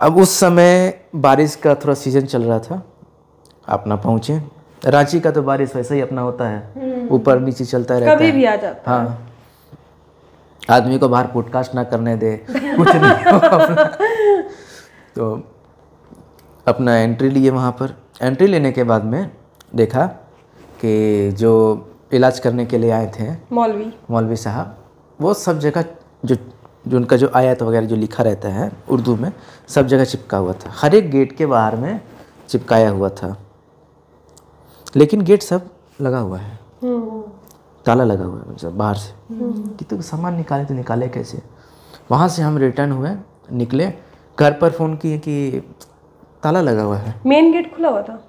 अब उस समय बारिश का थोड़ा सीज़न चल रहा था आप ना पहुँचे रांची का तो बारिश वैसे ही अपना होता है हम्म। ऊपर नीचे चलता रहता कभी भी आ जाता हाँ आदमी को बाहर पॉडकास्ट ना करने दे कुछ नहीं तो अपना एंट्री लिए वहाँ पर एंट्री लेने के बाद में देखा कि जो इलाज करने के लिए आए थे मौलवी मौलवी साहब वो सब जगह जो जो उनका जो आयत वगैरह जो लिखा रहता है उर्दू में सब जगह चिपका हुआ था हर एक गेट के बाहर में चिपकाया हुआ था लेकिन गेट सब लगा हुआ है हम्म। ताला लगा हुआ है सब बाहर से हम्म। कि तो सामान निकाले तो निकाले कैसे वहाँ से हम रिटर्न हुए निकले घर पर फ़ोन किए कि ताला लगा हुआ है मेन गेट खुला हुआ था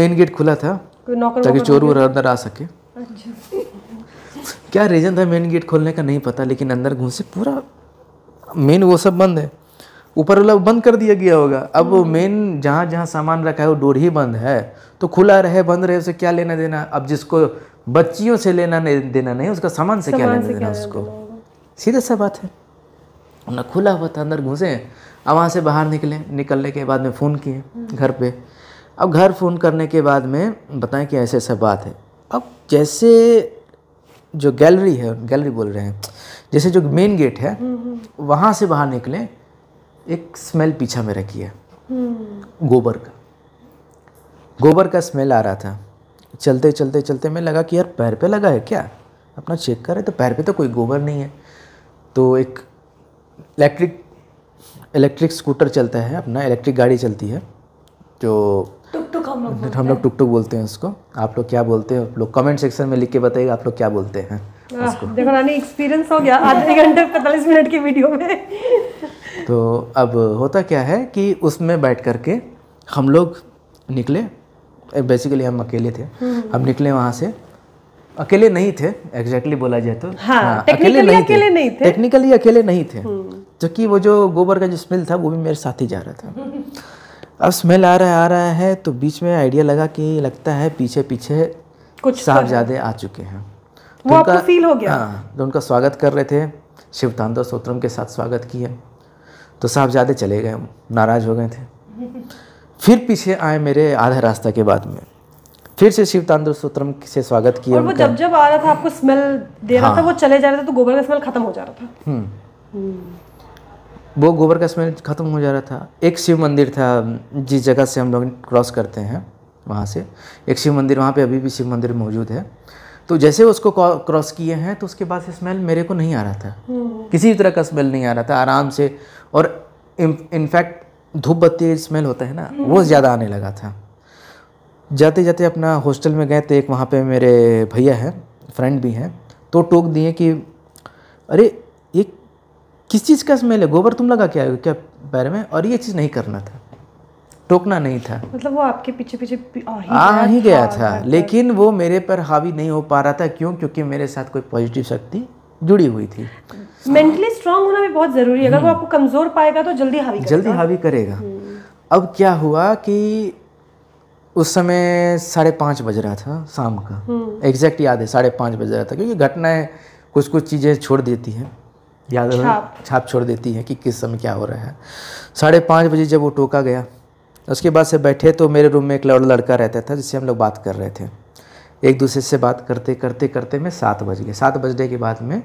मेन गेट खुला था ताकि चोर वोर अंदर आ सके अच्छा क्या रीज़न था मेन गेट खोलने का नहीं पता लेकिन अंदर घुसे पूरा मेन वो सब बंद है ऊपर वाला बंद कर दिया गया होगा अब वो मेन हम्म। जहाँ जहाँ सामान रखा है वो डोर ही बंद है तो खुला रहे बंद रहे उसे क्या लेना देना अब जिसको बच्चियों से लेना नहीं देना नहीं उसका सामान से क्या लेना देना उसको सीधा सा बात है ना खुला हुआ था अंदर घुसे अब वहाँ से बाहर निकले निकलने के बाद में फ़ोन किए घर पे अब घर फ़ोन करने के बाद में बताएं कि ऐसे ऐसा बात है अब जैसे जो गैलरी है गैलरी बोल रहे हैं जैसे जो मेन गेट है वहाँ से बाहर निकले एक स्मेल पीछा में रखी है गोबर का गोबर का स्मेल आ रहा था चलते चलते चलते मैं लगा कि यार पैर पे लगा है क्या अपना चेक करें तो पैर पे तो कोई गोबर नहीं है तो एक इलेक्ट्रिक इलेक्ट्रिक स्कूटर चलते हैं अपना इलेक्ट्रिक गाड़ी चलती है जो टुक टुक हम लोग टुक टुक बोलते हैं उसको आप लोग क्या बोलते हैं आप लोग कमेंट सेक्शन में लिख के बताइए आप लोग क्या बोलते हैं देखो रानी एक्सपीरियंस हो गया आधे घंटे पैंतालीस मिनट की वीडियो में तो अब होता क्या है कि उसमें बैठ करके हम लोग निकले बेसिकली हम अकेले थे हम्म। हम निकले वहाँ से अकेले नहीं थे एग्जैक्टली बोला जाए तो हाँ, हाँ अकेले नहीं अकेले नहीं थे टेक्निकली अकेले नहीं थे हम्म। जबकि वो जो गोबर का जो स्मेल था वो भी मेरे साथ ही जा रहा था अब स्मेल आ रहा है आ रहा है तो बीच में आइडिया लगा कि लगता है पीछे पीछे कुछ तो साहबजादे आ चुके हैं वो तो उनका फील हो गया हाँ जो तो उनका स्वागत कर रहे थे शिव शिवतांदा सोत्रम के साथ स्वागत किया तो साहबजादे चले गए नाराज हो गए थे फिर पीछे आए मेरे आधे रास्ता के बाद में फिर से शिव तांडव सूत्रम से स्वागत किया और वो जब जब आ रहा था आपको स्मेल दे रहा हाँ। था वो चले जा रहे थे तो गोबर का स्मेल खत्म हो जा रहा था हम्म। हम्म। वो गोबर का स्मेल खत्म हो जा रहा था एक शिव मंदिर था जिस जगह से हम लोग क्रॉस करते हैं वहाँ से एक शिव मंदिर वहाँ पे अभी भी शिव मंदिर मौजूद है तो जैसे उसको क्रॉस किए हैं तो उसके बाद स्मेल मेरे को नहीं आ रहा था हम्म। किसी भी तरह का स्मेल नहीं आ रहा था आराम से और इनफैक्ट धूप बत्ती स्मेल होता है ना वो ज़्यादा आने लगा था जाते जाते अपना हॉस्टल में गए तो एक वहाँ पे मेरे भैया हैं फ्रेंड भी हैं तो टोक दिए कि अरे ये किस चीज़ का स्मेल है गोबर तुम लगा के आए हो क्या पैर में और ये चीज़ नहीं करना था टोकना नहीं था मतलब वो आपके पीछे पीछे आ ही, आ ही गया था, था। मतलब लेकिन वो मेरे पर हावी नहीं हो पा रहा था क्यों क्योंकि मेरे साथ कोई पॉजिटिव शक्ति जुड़ी हुई थी मेंटली स्ट्रांग होना भी बहुत ज़रूरी है अगर वो हम्म। आपको कमज़ोर पाएगा तो जल्दी हावी जल्दी हावी करेगा हम्म। अब क्या हुआ कि उस समय साढ़े पाँच बज रहा था शाम का हम्म। एग्जैक्ट याद है साढ़े पाँच बज रहा था क्योंकि घटनाएं कुछ कुछ चीज़ें छोड़ देती हैं याद छाप छाप छोड़ देती हैं कि किस समय क्या हो रहा है साढ़े पाँच बजे जब वो टोका गया उसके बाद से बैठे तो मेरे रूम में एक लड़का रहता था जिससे हम लोग बात कर रहे थे एक दूसरे से बात करते करते करते में सात बज गए सात बजने के बाद में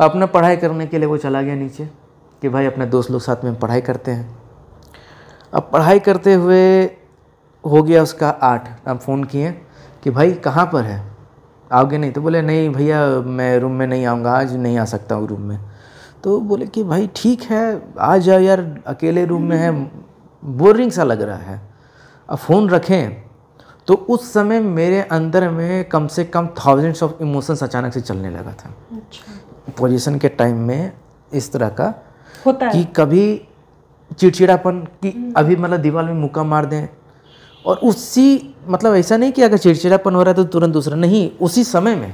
अपना पढ़ाई करने के लिए वो चला गया नीचे कि भाई अपने दोस्त लोग साथ में पढ़ाई करते हैं अब पढ़ाई करते हुए हो गया उसका आठ हम फ़ोन किए कि भाई कहाँ पर है आओगे नहीं तो बोले नहीं भैया मैं रूम में नहीं आऊँगा आज नहीं आ सकता हूँ रूम में तो बोले कि भाई ठीक है आ जाओ यार अकेले रूम में है बोरिंग सा लग रहा है अब फ़ोन रखें तो उस समय मेरे अंदर में कम से कम थाउजेंड्स ऑफ इमोशंस अचानक से चलने लगा था पोजीशन अच्छा। के टाइम में इस तरह का होता कि है। कभी चिड़चिड़ापन कि हम्म। अभी मतलब दीवार में मुक्का मार दें और उसी मतलब ऐसा नहीं कि अगर चिड़चिड़ापन हो रहा है तो तुरंत दूसरा नहीं उसी समय में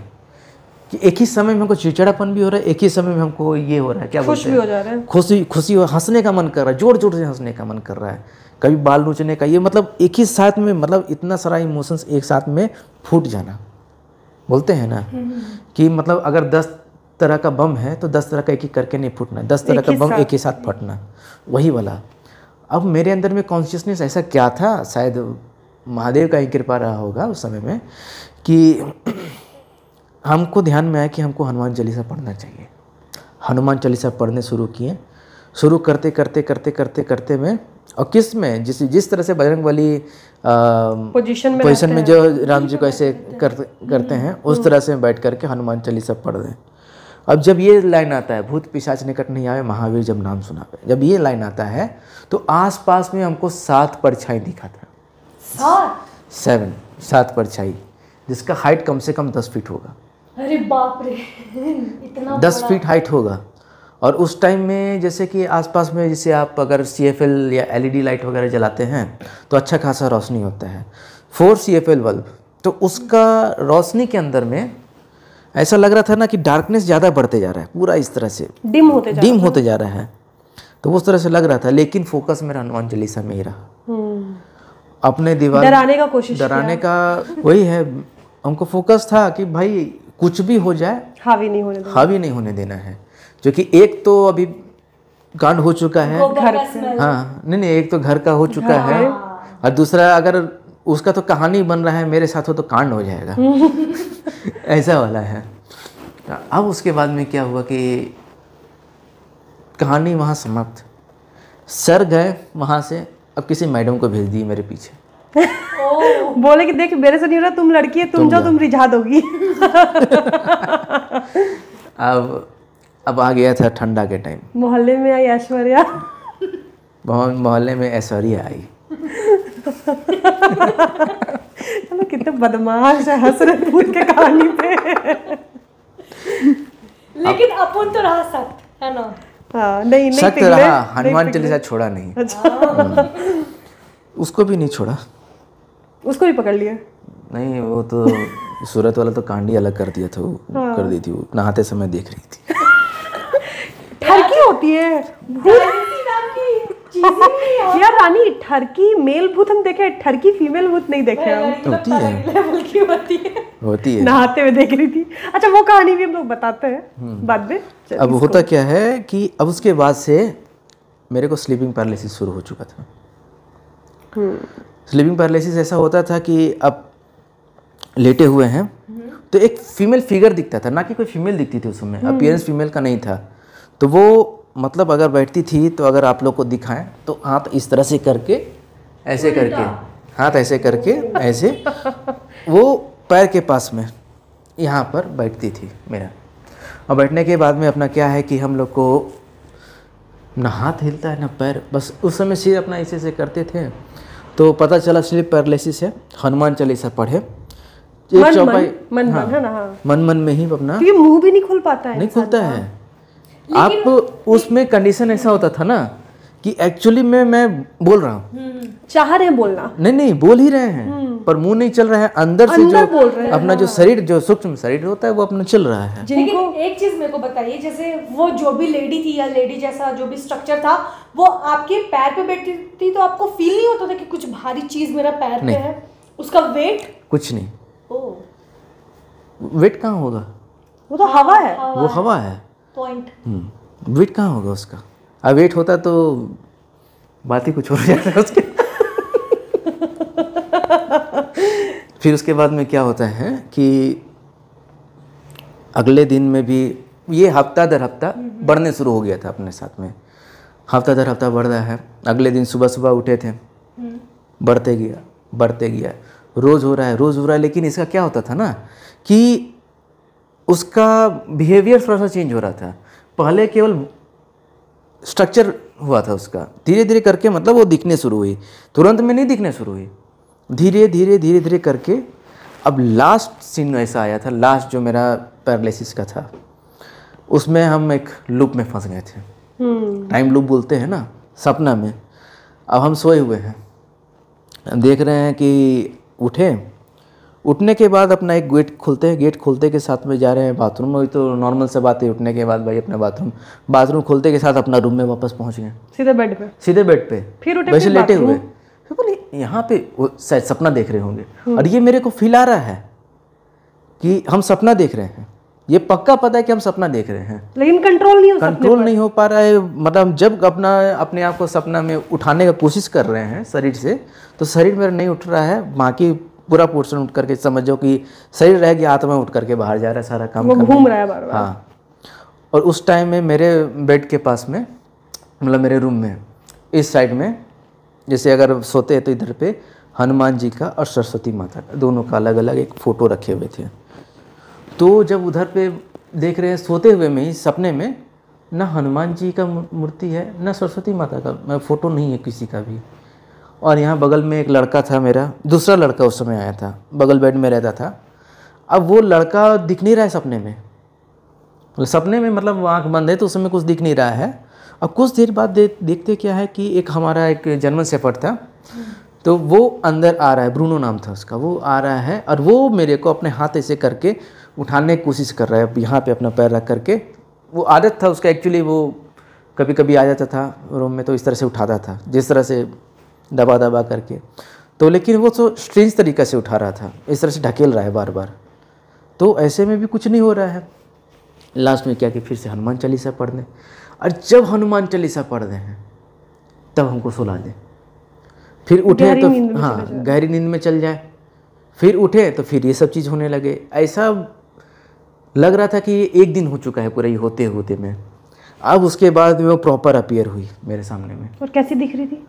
कि एक ही समय में हमको चिड़चिड़ापन भी हो रहा है एक ही समय में हमको ये हो रहा है क्या खुश भी हो जा रहा है खुशी खुशी हो हंसने का मन कर रहा है जोर जोर से हंसने का मन कर रहा है कभी बाल नोचने का ये मतलब एक ही साथ में मतलब इतना सारा इमोशंस एक साथ में फूट जाना बोलते हैं ना हम्म, हम्म, हम्म। कि मतलब अगर दस तरह का बम है तो दस तरह का एक ही करके नहीं फूटना दस तरह का बम एक ही साथ फटना वही वाला अब मेरे अंदर में कॉन्शियसनेस ऐसा क्या था शायद महादेव का ही कृपा रहा होगा उस समय में कि हमको ध्यान में आया कि हमको हनुमान चालीसा पढ़ना चाहिए हनुमान चालीसा पढ़ने शुरू किए शुरू करते करते करते करते करते में और किस में जिस जिस तरह से बजरंग वाली पोजिशन में में जो राम जी को ऐसे करते करते हैं उस तरह से बैठ करके हनुमान चालीसा पढ़ दें अब जब ये लाइन आता है भूत पिशाच निकट नहीं आवे महावीर जब नाम सुनावे जब ये लाइन आता है तो आसपास में हमको सात परछाई दिखाता है सात सेवन सात परछाई जिसका हाइट कम से कम दस फीट होगा अरे बाप रे इतना दस फीट हाइट होगा और उस टाइम में जैसे कि आसपास में जैसे आप अगर सी एफ एल या एल ई डी लाइट वगैरह जलाते हैं तो अच्छा खासा रोशनी होता है four C F L bulb तो उसका रोशनी के अंदर में ऐसा लग रहा था ना कि डार्कनेस ज़्यादा बढ़ते जा रहा है पूरा इस तरह से डिम होते जा डिम होते जा रहा है तो उस तरह से लग रहा था लेकिन फोकस मेरा हनुमान चालीसा में ही रहा हम्म। अपने दीवार डराने का कोशिश डराने का वही है हमको फोकस था कि भाई कुछ भी हो जाए हावी नहीं होने हावी नहीं होने देना है जो कि एक तो अभी कांड हो चुका है घर हाँ नहीं नहीं एक तो घर का हो चुका हाँ। है और दूसरा अगर उसका तो कहानी बन रहा है मेरे साथ हो तो कांड हो जाएगा ऐसा वाला है अब उसके बाद में क्या हुआ कि कहानी वहाँ समाप्त सर गए वहाँ से अब किसी मैडम को भेज दिए मेरे पीछे बोले कि देख मेरे से नहीं हो रहा तुम लड़की है तुम, तुम जाओ तुम रिझा दोगी अब अब आ गया था ठंडा के टाइम मोहल्ले में आई ऐश्वर्या मोहल्ले में ऐश्वर्या आई चलो कितने बदमाश है हंस रहे भूत के कहानी पे लेकिन अपन तो रहा सख्त है ना हाँ नहीं नहीं सख्त रहा हनुमान चालीसा छोड़ा नहीं अच्छा। हाँ। उसको भी नहीं छोड़ा उसको भी पकड़ लिया नहीं वो तो सूरत वाला तो कांडी अलग कर दिया था वो हाँ। कर दी थी वो नहाते समय देख रही थी ठरकी होती है यार रानी ठरकी मेल भूत हम देखे ठरकी फीमेल भूत नहीं देखे हम तो होती है की होती है होती है नहाते हुए देख रही थी अच्छा वो कहानी भी हम लोग बताते हैं हम्म। बाद में अब होता क्या है कि अब उसके बाद से मेरे को स्लीपिंग पैरालिसिस शुरू हो चुका था स्लीपिंग हम्म। पैरालिसिस ऐसा होता था कि अब लेटे हुए हैं हम्म। तो एक फीमेल फिगर दिखता था ना कि कोई फीमेल दिखती थी उस समय अपियरेंस फीमेल का नहीं था तो वो मतलब अगर बैठती थी तो अगर आप लोग को दिखाएं तो हाथ इस तरह से करके ऐसे करके हाथ ऐसे करके ऐसे वो पैर के पास में यहाँ पर बैठती थी मेरा और बैठने के बाद में अपना क्या है कि हम लोग को न हाथ हिलता है ना पैर बस उस समय सिर अपना ऐसे से करते थे तो पता चला सिर्फ पैरालिसिस है हनुमान चालीसा पढ़े मन मन, मन, हाँ, मन, है ना, हाँ। मन मन में ही अपना मुंह भी नहीं खुल पाता है नहीं खुलता है आप उसमें कंडीशन ऐसा होता था ना कि एक्चुअली मैं मैं बोल रहा हूँ हम्म, हम्म। चाह रहे हैं बोलना नहीं नहीं बोल ही रहे हैं हम्म। पर मुंह नहीं चल रहा है अंदर से जो बोल रहे हैं अपना जो हाँ। शरीर जो सूक्ष्म शरीर होता है वो अपना चल रहा है जिनको एक चीज मेरे को बताइए जैसे वो जो भी लेडी थी या लेडी जैसा जो भी स्ट्रक्चर था वो आपके पैर पे बैठती थी तो आपको फील नहीं होता था कि कुछ भारी चीज मेरा पैर पे है उसका वेट कुछ नहीं वेट कहाँ होगा वो तो हवा है वो हवा है पॉइंट वेट hmm. कहाँ होगा उसका अब वेट होता तो बात ही कुछ हो जाता है उसके फिर उसके बाद में क्या होता है कि अगले दिन में भी ये हफ्ता दर हफ्ता बढ़ने शुरू हो गया था अपने साथ में हफ्ता दर हफ्ता बढ़ रहा है अगले दिन सुबह सुबह उठे थे हम्म। बढ़ते गया बढ़ते गया रोज़ हो रहा है रोज़ हो रहा है लेकिन इसका क्या होता था ना कि उसका बिहेवियर थोड़ा सा चेंज हो रहा था पहले केवल स्ट्रक्चर हुआ था उसका धीरे धीरे करके मतलब वो दिखने शुरू हुई तुरंत में नहीं दिखने शुरू हुई धीरे धीरे धीरे धीरे करके अब लास्ट सीन ऐसा आया था लास्ट जो मेरा पैरालिसिस का था उसमें हम एक लूप में फंस गए थे टाइम हम्म। लूप बोलते हैं ना सपना में अब हम सोए हुए हैं देख रहे हैं कि उठे उठने के बाद अपना एक गेट खुलते हैं गेट खुलते के साथ में जा रहे हैं बाथरूम वही तो नॉर्मल से बात है उठने के बाद भाई अपना बाथरूम बाथरूम खुलते के साथ अपना रूम में वापस पहुंच गए सीधे बेड पे सीधे बेड पे फिर उठे वैसे लेटे हुए फिर बोले यहाँ पे वो सपना देख रहे होंगे हम्म। और ये मेरे को फील आ रहा है कि हम सपना देख रहे हैं ये पक्का पता है कि हम सपना देख रहे हैं लेकिन कंट्रोल नहीं हो कंट्रोल नहीं हो पा रहा है मतलब जब अपना अपने आप को सपना में उठाने का कोशिश कर रहे हैं शरीर से तो शरीर मेरा नहीं उठ रहा है बाकी पूरा पोर्शन उठ करके समझ जाओ कि शरीर रह गया आत्मा उठ करके बाहर जा रहा है सारा काम घूम रहा है बार बार हाँ और उस टाइम में मेरे बेड के पास में मतलब मेरे रूम में इस साइड में जैसे अगर सोते हैं तो इधर पे हनुमान जी का और सरस्वती माता का दोनों का अलग अलग एक फ़ोटो रखे हुए थे तो जब उधर पे देख रहे हैं सोते हुए में ही सपने में ना हनुमान जी का मूर्ति है ना सरस्वती माता का फ़ोटो नहीं है किसी का भी और यहाँ बगल में एक लड़का था मेरा दूसरा लड़का उस समय आया था बगल बेड में रहता था अब वो लड़का दिख नहीं रहा है सपने में मतलब सपने में मतलब आँख बंद है तो उस समय कुछ दिख नहीं रहा है अब कुछ देर बाद दे, देखते क्या है कि एक हमारा एक जर्मन सेफर्ट था तो वो अंदर आ रहा है ब्रूनो नाम था उसका वो आ रहा है और वो मेरे को अपने हाथ ऐसे करके उठाने की कोशिश कर रहा है यहाँ पर अपना पैर रख करके वो आदत था उसका एक्चुअली वो कभी कभी आ जाता था रूम में तो इस तरह से उठाता था जिस तरह से दबा दबा करके तो लेकिन वो तो स्ट्रेंज तरीक़े से उठा रहा था इस तरह से ढकेल रहा है बार बार तो ऐसे में भी कुछ नहीं हो रहा है लास्ट में क्या कि फिर से हनुमान चालीसा पढ़ दें और जब हनुमान चालीसा पढ़ दें तब हमको सुला दें फिर उठे तो हाँ गहरी नींद में चल जाए फिर उठे तो फिर ये सब चीज़ होने लगे ऐसा लग रहा था कि ये एक दिन हो चुका है पूरा ये होते होते में अब उसके बाद में वो प्रॉपर अपीयर हुई मेरे सामने में और कैसी दिख रही थी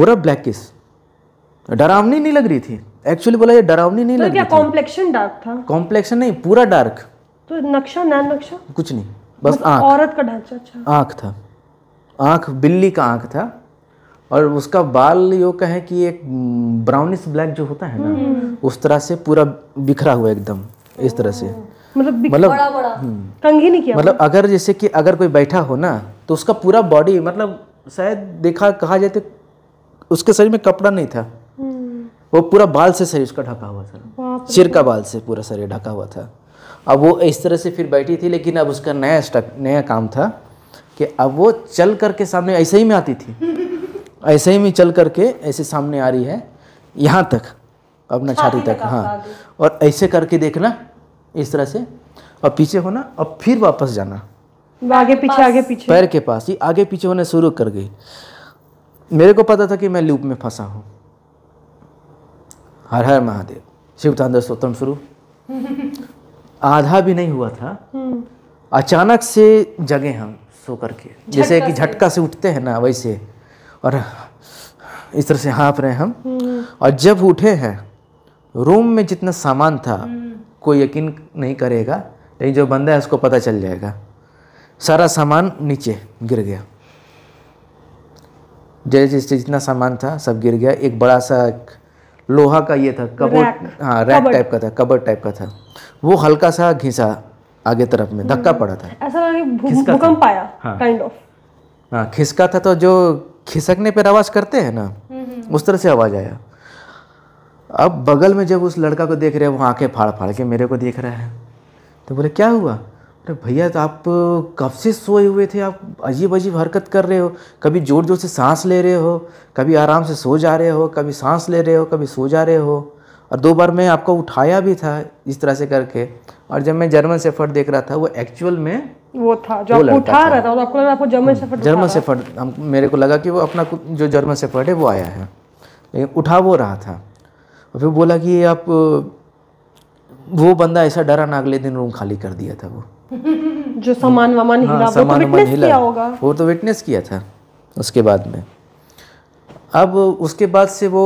पूरा ब्लैक ब्लैकिस डरावनी नहीं लग रही थी एक्चुअली बोला ये डरावनी नहीं तो लग रही थी कॉम्प्लेक्शन डार्क था कॉम्प्लेक्शन नहीं पूरा डार्क तो नक्शा नैन नक्शा कुछ नहीं बस मतलब आँख औरत का ढांचा अच्छा आँख था आँख बिल्ली का आँख था और उसका बाल यो कहे कि एक ब्राउनिश हम्म, ब्लैक जो होता है ना हम्म। उस तरह से पूरा बिखरा हुआ एकदम इस तरह से मतलब मतलब कंघी हम्म। नहीं किया मतलब अगर जैसे कि अगर कोई बैठा हो ना तो उसका पूरा बॉडी मतलब शायद देखा कहा जाए तो उसके शरीर में कपड़ा नहीं था हम्म। वो पूरा बाल से शरीर उसका ढका हुआ था सिर का बाल से पूरा शरीर ढका हुआ था अब वो इस तरह से फिर बैठी थी लेकिन अब उसका नया स्टक नया काम था कि अब वो चल करके सामने ऐसे ही में आती थी ऐसे ही में चल करके ऐसे सामने आ रही है यहाँ तक अपना छाती तक हाँ और ऐसे करके देखना इस तरह से और पीछे होना और फिर वापस जाना आगे पीछे आगे पीछे पैर के पास ही आगे पीछे होना शुरू कर गई मेरे को पता था कि मैं लूप में फंसा हूँ हर हर महादेव शिव तांदर स्वतम शुरू आधा भी नहीं हुआ था अचानक से जगे हम सो करके जैसे कि झटका से उठते हैं ना वैसे और इस तरह से हाँप रहे हम और जब उठे हैं रूम में जितना सामान था कोई यकीन नहीं करेगा लेकिन जो बंदा है उसको पता चल जाएगा सारा सामान नीचे गिर गया जैसे जैसे जितना सामान था सब गिर गया एक बड़ा सा लोहा का ये था कबर हाँ रैक टाइप का था कबर्ड टाइप का था वो हल्का सा घिसा आगे तरफ में धक्का पड़ा था ऐसा भूकंप आया हाँ काइंड ऑफ हाँ खिसका था तो जो खिसकने पर आवाज़ करते हैं ना उस तरह से आवाज़ आया अब बगल में जब उस लड़का को देख रहे हैं वो आंखें फाड़ फाड़ के मेरे को देख रहा है तो बोले क्या हुआ अरे भैया तो आप कब से सोए हुए थे आप अजीब अजीब हरकत कर रहे हो कभी ज़ोर ज़ोर से सांस ले रहे हो कभी आराम से सो जा रहे हो कभी सांस ले रहे हो कभी सो जा रहे हो और दो बार मैं आपको उठाया भी था इस तरह से करके और जब मैं जर्मन सेफर्ड देख रहा था वो एक्चुअल में वो था जो आपको उठा रहा था और आपको लगा आपको जर्मन सेफर्ड हाँ, जर्मन सेफर्ड हम मेरे को लगा कि वो अपना जो जर्मन सेफर्ड है वो आया है लेकिन उठा वो रहा था और फिर बोला कि आप वो बंदा ऐसा डरा ना अगले दिन रूम खाली कर दिया था वो जो सामान वामान हिला हाँ, तो सामान वामान तो किया होगा वो तो विटनेस किया था उसके बाद में अब उसके बाद से वो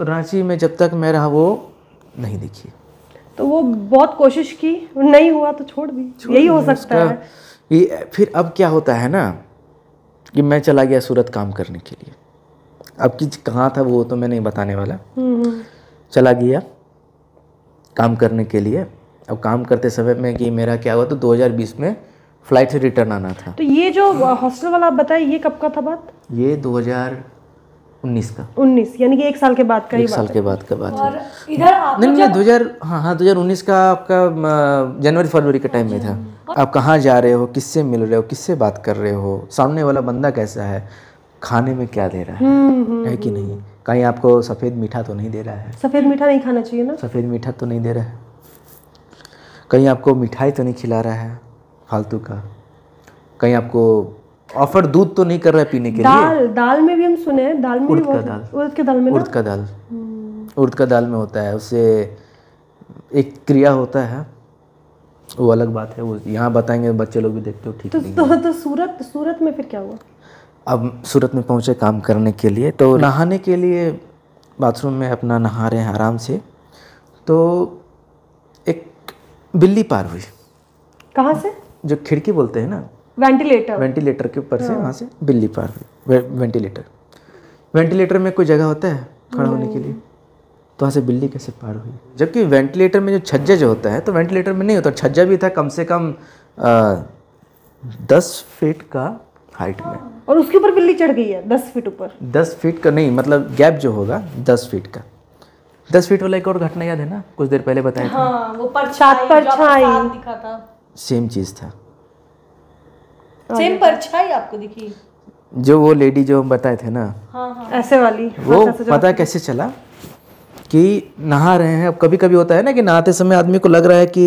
रांची में जब तक मैं रहा वो नहीं दिखी तो वो बहुत कोशिश की नहीं हुआ तो छोड़ दी यही हो सकता है ये फिर अब क्या होता है ना कि मैं चला गया सूरत काम करने के लिए अब कि कहाँ था वो तो मैं नहीं बताने वाला हम्म, हम्म। चला गया काम करने के लिए अब काम करते समय में कि मेरा क्या हुआ तो 2020 में फ़्लाइट से रिटर्न आना था तो ये जो हॉस्टल वाला आप बताए ये कब का था बात ये 2019 का 19 यानी कि एक साल के बाद का एक साल के बाद का बात है इधर नहीं नहीं दो हज़ार हाँ हाँ दो का आपका जनवरी फरवरी के टाइम में था अच्छा। आप कहाँ जा रहे हो किससे मिल रहे हो किससे बात कर रहे हो सामने वाला बंदा कैसा है खाने में क्या दे रहा है हम्म, हम्म, है कि हम्म। नहीं कहीं आपको सफ़ेद मीठा तो नहीं दे रहा है सफ़ेद मीठा नहीं खाना चाहिए ना सफ़ेद मीठा तो नहीं दे रहा है कहीं आपको मिठाई तो नहीं खिला रहा है फालतू का कहीं आपको ऑफर दूध तो नहीं कर रहा है पीने के दाल, लिए दाल में भी हम सुने हैं दाल में उर्द का दाल उर्द के दाल में उर्द का दाल हम्म। उर्द का दाल में होता है उससे एक क्रिया होता है वो अलग बात है वो यहाँ बताएंगे बच्चे लोग भी देखते हो ठीक तो, तो, तो सूरत सूरत में फिर क्या हुआ अब सूरत में पहुँचे काम करने के लिए तो नहाने के लिए बाथरूम में अपना नहा रहे हैं आराम से तो बिल्ली पार हुई कहाँ से जो खिड़की बोलते हैं ना वेंटिलेटर वेंटिलेटर के ऊपर से हाँ। वहाँ से बिल्ली पार हुई वेंटिलेटर वेंटिलेटर में कोई जगह होता है खड़ा होने के लिए तो वहाँ से बिल्ली कैसे पार हुई जबकि वेंटिलेटर में जो छज्जा जो होता है तो वेंटिलेटर में नहीं होता छज्जा भी था कम से कम दस फीट का हाइट में और उसके ऊपर बिल्ली चढ़ गई है दस फीट ऊपर दस फीट का नहीं मतलब गैप जो होगा दस फीट का दस फीट वाला एक और घटना याद है ना कुछ देर पहले बताया हाँ, था वो परछाई परछाई सेम चीज था सेम परछाई आपको दिखी जो वो लेडी जो हम बताए थे ना हाँ, हाँ। ऐसे वाली हाँ, वो पता कैसे चला कि नहा रहे हैं अब कभी कभी होता है ना कि नहाते समय आदमी को लग रहा है कि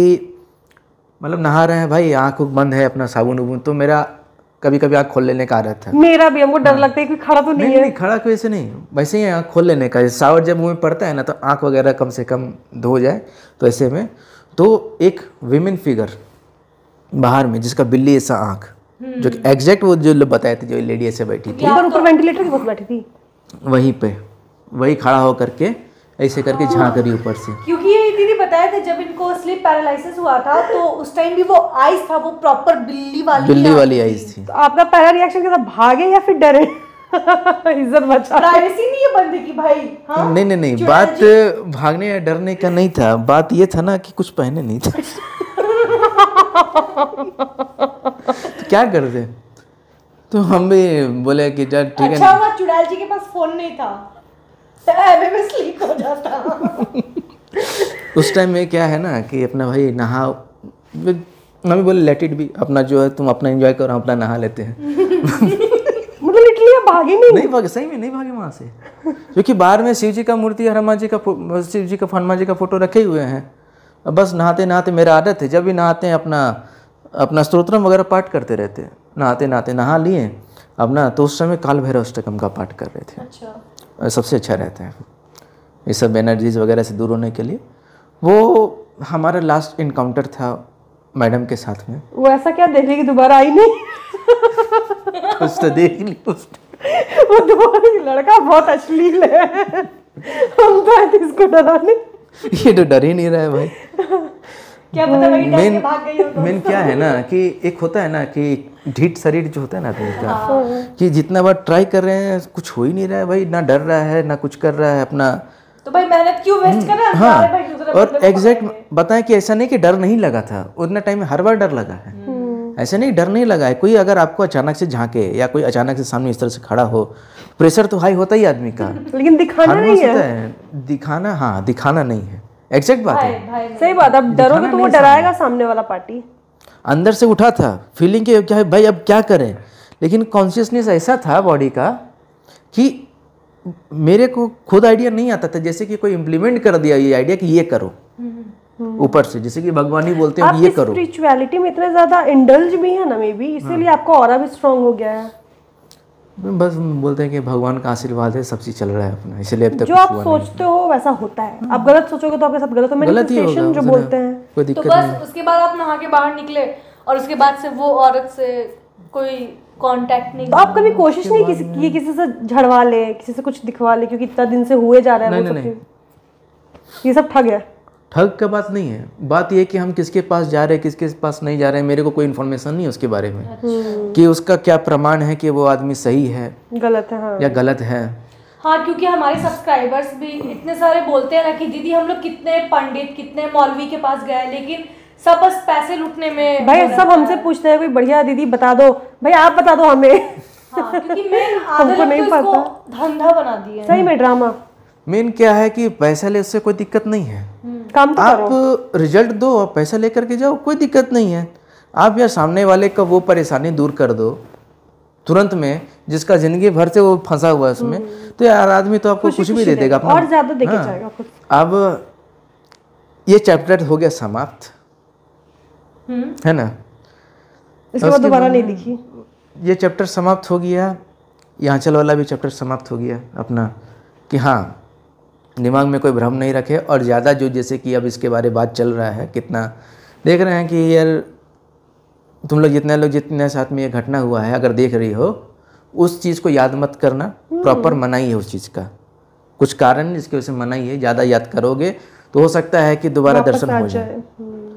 मतलब नहा रहे हैं भाई आँख बंद है अपना साबुन उबुन तो मेरा कभी कभी आँख खोल लेने का आदत है मेरा भी हमको डर हाँ। लगता है कि खड़ा तो नहीं, नहीं है नहीं खड़ा की वजह नहीं वैसे ही आँख खोल लेने का शावर जब मुँह में पड़ता है ना तो आँख वगैरह कम से कम धो जाए तो ऐसे में तो एक विमेन फिगर बाहर में जिसका बिल्ली ऐसा आँख जो कि एग्जैक्ट हम्म। वो जो बताए थे जो लेडी ऐसे बैठी थी ऊपर वेंटिलेटर तो- के बैठी थी वहीं पे वही खड़ा होकर के ऐसे करके हाँ। झाँक रही ऊपर से क्योंकि ये एक दीदी बताया था जब इनको स्लीप पैरालिसिस हुआ था तो उस टाइम भी वो आइस था वो प्रॉपर बिल्ली वाली बिल्ली वाली आइस थी तो आपका पहला रिएक्शन क्या था भागे या फिर डरे इज्जत बचा प्राइवेसी नहीं है बंदे की भाई हां नहीं नहीं नहीं बात भागने या डरने का नहीं था बात ये था ना कि कुछ पहने नहीं था तो क्या कर दे तो हम भी बोले कि चल ठीक है अच्छा हुआ चुड़ैल जी के पास फोन नहीं था तो मैं स्लीप हो जाता उस टाइम में क्या है ना कि अपना भाई नहा मम्मी बोले लेट इट भी अपना जो है तुम अपना एंजॉय करो अपना नहा लेते हैं मतलब लिटरली भागे नहीं नहीं भागे सही में नहीं भागे वहाँ से क्योंकि बाहर में शिव जी का मूर्ति हनुमान जी का शिव जी का हनुमान जी का फोटो रखे हुए हैं बस नहाते नहाते मेरा आदत है जब भी नहाते हैं अपना अपना स्त्रोत्र वगैरह पाठ करते रहते हैं नहाते नहाते नहा लिए अपना तो उस समय काल भैरव अष्टकम का पाठ कर रहे थे अच्छा सबसे अच्छा रहता है ये सब एनर्जीज़ वगैरह से दूर होने के लिए वो हमारा लास्ट इनकाउंटर था मैडम के साथ में वो ऐसा क्या देखने की दोबारा आई नहीं कुछ तो देख ली तो। वो दोबारा लड़का बहुत अश्लील है हम तो इसको डराने ये तो डर ही नहीं रहा है भाई क्या पता वही मेन मेन क्या है ना कि एक होता है ना कि ढीठ शरीर जो होता है ना आदमी तो का हाँ। कि जितना बार ट्राई कर रहे हैं कुछ हो ही नहीं रहा है भाई ना डर रहा है ना कुछ कर रहा है अपना तो भाई मेहनत क्यों वेस्ट हम्म, करा हाँ भाई और एग्जैक्ट बताएं कि ऐसा नहीं कि डर नहीं लगा था उतने टाइम में हर बार डर लगा है हम्म। ऐसा नहीं डर नहीं लगा है कोई अगर आपको अचानक से झांके या कोई अचानक से सामने इस तरह से खड़ा हो प्रेशर तो हाई होता ही आदमी का लेकिन दिखाना नहीं है।, है दिखाना हाँ दिखाना नहीं है एग्जैक्ट बात भाई, है भाई, सही बात अब डरोगे तो वो डराएगा सामने वाला पार्टी अंदर से उठा था फीलिंग के क्या है भाई अब क्या करें लेकिन कॉन्शियसनेस ऐसा था बॉडी का कि मेरे को खुद आइडिया नहीं आता था जैसे कि कोई इम्प्लीमेंट कर दिया ये आइडिया कि ये करो हम्म। ऊपर से जैसे कि भगवान ही बोलते हैं ये करो स्पिरिचुअलिटी में इतने ज्यादा इंडल्ज भी है ना मे बी इसीलिए हाँ। आपका और भी स्ट्रांग हो गया है बस बोलते हैं कि भगवान का आशीर्वाद है सब चीज चल रहा है अपना इसलिए अब तक जो आप सोचते हो वैसा होता है हाँ। आप गलत सोचोगे तो आपके साथ गलत होगा गलत ही होगा जो बोलते हैं कोई तो दिक्कत नहीं उसके बाद आप नहा के बाहर निकले और उसके बाद से वो औरत से कोई कांटेक्ट नहीं तो आप कभी कोशिश नहीं किसी की किसी से झड़वा ले किसी से कुछ दिखवा ले क्योंकि इतना दिन से हुए जा रहा है नहीं, नहीं, नहीं। ये सब ठग है ठग का बात नहीं है बात यह कि हम किसके पास जा रहे हैं किसके पास नहीं जा रहे हैं मेरे को कोई इन्फॉर्मेशन नहीं है उसके बारे में अच्छा। कि उसका क्या प्रमाण है कि वो आदमी सही है गलत है हाँ। या गलत है हाँ क्योंकि हमारे सब्सक्राइबर्स भी इतने सारे बोलते हैं ना कि दीदी हम लोग कितने पंडित कितने मौलवी के पास गए लेकिन सब बस पैसे लूटने में भाई सब हमसे पूछते हैं कोई बढ़िया दीदी बता दो भाई आप बता दो हमें हाँ, क्योंकि मैं हमको तो धंधा बना दिया सही में ड्रामा मेन क्या है कि पैसा ले उससे कोई दिक्कत नहीं है हम्म। काम तो आप रिजल्ट दो और पैसा लेकर के जाओ कोई दिक्कत नहीं है आप यार सामने वाले का वो परेशानी दूर कर दो तुरंत में जिसका जिंदगी भर से वो फंसा हुआ है उसमें हम्म। तो यार आदमी तो आपको कुछ भी दे देगा और ज्यादा देके हाँ। जाएगा अब ये चैप्टर हो गया समाप्त हम्म। है ना इसके बाद दोबारा नहीं लिखी ये चैप्टर समाप्त हो गया यहाँचल वाला भी चैप्टर समाप्त हो गया अपना कि हाँ दिमाग में कोई भ्रम नहीं रखे और ज़्यादा जो जैसे कि अब इसके बारे बात चल रहा है कितना देख रहे हैं कि यार तुम लोग जितने लोग जितने साथ में ये घटना हुआ है अगर देख रही हो उस चीज़ को याद मत करना प्रॉपर हम्म। मनाई है उस चीज़ का कुछ कारण इसके वजह से मनाई है ज़्यादा याद करोगे तो हो सकता है कि दोबारा दर्शन हो जाए हम्म।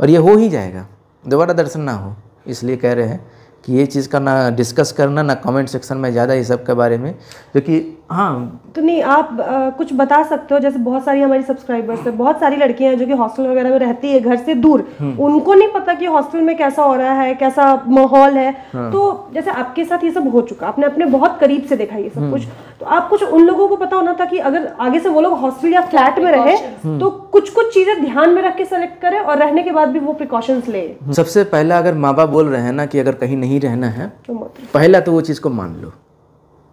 और ये हो ही जाएगा दोबारा दर्शन ना हो इसलिए कह रहे हैं कि ये चीज़ का ना डिस्कस करना ना कमेंट सेक्शन में ज़्यादा ये सब के बारे में क्योंकि हाँ तो नहीं आप आ, कुछ बता सकते हो जैसे बहुत सारी हमारी सब्सक्राइबर्स है बहुत सारी लड़कियां हैं जो कि हॉस्टल वगैरह में रहती है घर से दूर हम्म। उनको नहीं पता कि हॉस्टल में कैसा हो रहा है कैसा माहौल है हाँ। तो जैसे आपके साथ ये सब हो चुका आपने अपने बहुत करीब से देखा ये सब हम्म। कुछ तो आप कुछ उन लोगों को पता होना था कि अगर आगे से वो लोग हॉस्टल या फ्लैट में रहे हम्म। तो कुछ कुछ चीजें ध्यान में रख के सेलेक्ट करें और रहने के बाद भी वो प्रिकॉशंस ले सबसे पहला अगर माँ बाप बोल रहे हैं ना कि अगर कहीं नहीं रहना है तो पहला तो वो चीज को मान लो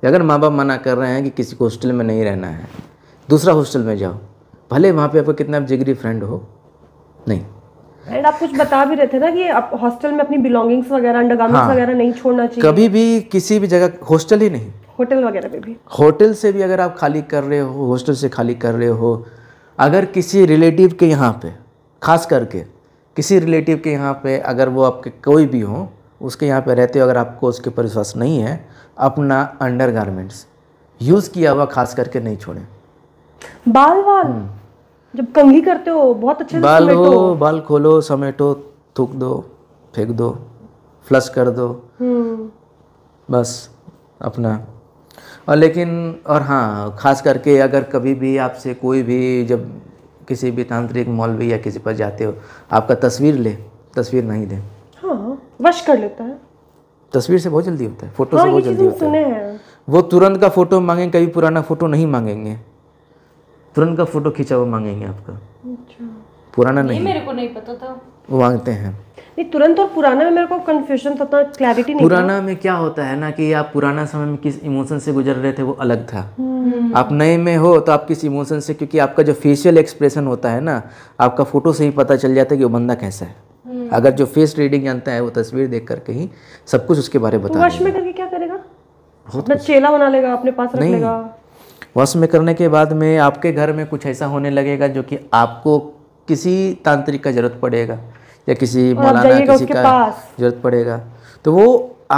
कि अगर माँ बाप मना कर रहे हैं कि किसी को हॉस्टल में नहीं रहना है दूसरा हॉस्टल में जाओ भले वहाँ पे आपका कितना जिगरी फ्रेंड हो नहीं एंड आप कुछ बता भी रहे थे ना कि आप हॉस्टल में अपनी बिलोंगिंग्स वगैरह अंडरगार्मेंट्स हाँ, वगैरह नहीं छोड़ना चाहिए कभी भी किसी भी जगह हॉस्टल ही नहीं होटल वगैरह पे भी होटल से भी अगर आप खाली कर रहे हो हॉस्टल से खाली कर रहे हो अगर किसी रिलेटिव के यहाँ पे खास करके किसी रिलेटिव के यहाँ पे अगर वो आपके कोई भी हो उसके यहाँ पे रहते हो अगर आपको उसके ऊपर विश्वास नहीं है अपना अंडर गारमेंट्स यूज़ किया हुआ खास करके नहीं छोड़े बाल बाल हम्म। जब कंघी करते हो बहुत अच्छे बाल हो बाल खोलो समेटो थूक दो फेंक दो फ्लश कर दो हम्म। बस अपना और लेकिन और हाँ खास करके अगर कभी भी आपसे कोई भी जब किसी भी तांत्रिक मौलवी या किसी पर जाते हो आपका तस्वीर ले तस्वीर नहीं दे हाँ वश कर लेता है तस्वीर से बहुत जल्दी होता है फोटो से हाँ, बहुत जल्दी होता है वो तुरंत का फोटो मांगेंगे कभी पुराना फोटो नहीं मांगेंगे तुरंत का फोटो खींचा हुआ मांगेंगे आपका अच्छा। पुराना नहीं मेरे को नहीं पता था वो मांगते हैं नहीं तुरंत और पुराना में मेरे को कन्फ्यूजन था तो क्लैरिटी नहीं पुराना में क्या होता है ना कि आप पुराना समय में किस इमोशन से गुजर रहे थे वो अलग था हम्म। आप नए में हो तो आप किस इमोशन से क्योंकि आपका जो फेशियल एक्सप्रेशन होता है ना आपका फोटो से ही पता चल जाता है कि वो बंदा कैसा है हम्म। अगर जो फेस रीडिंग जानता है वो तस्वीर देख करके ही सब कुछ उसके बारे में बताएगा में करके क्या करेगा हाँ, चेला बना लेगा अपने पास रख लेगा वश में करने के बाद में आपके घर में कुछ ऐसा होने लगेगा जो कि आपको किसी तांत्रिक का जरूरत पड़ेगा या किसी मौलाना किसी का जरूरत पड़ेगा तो वो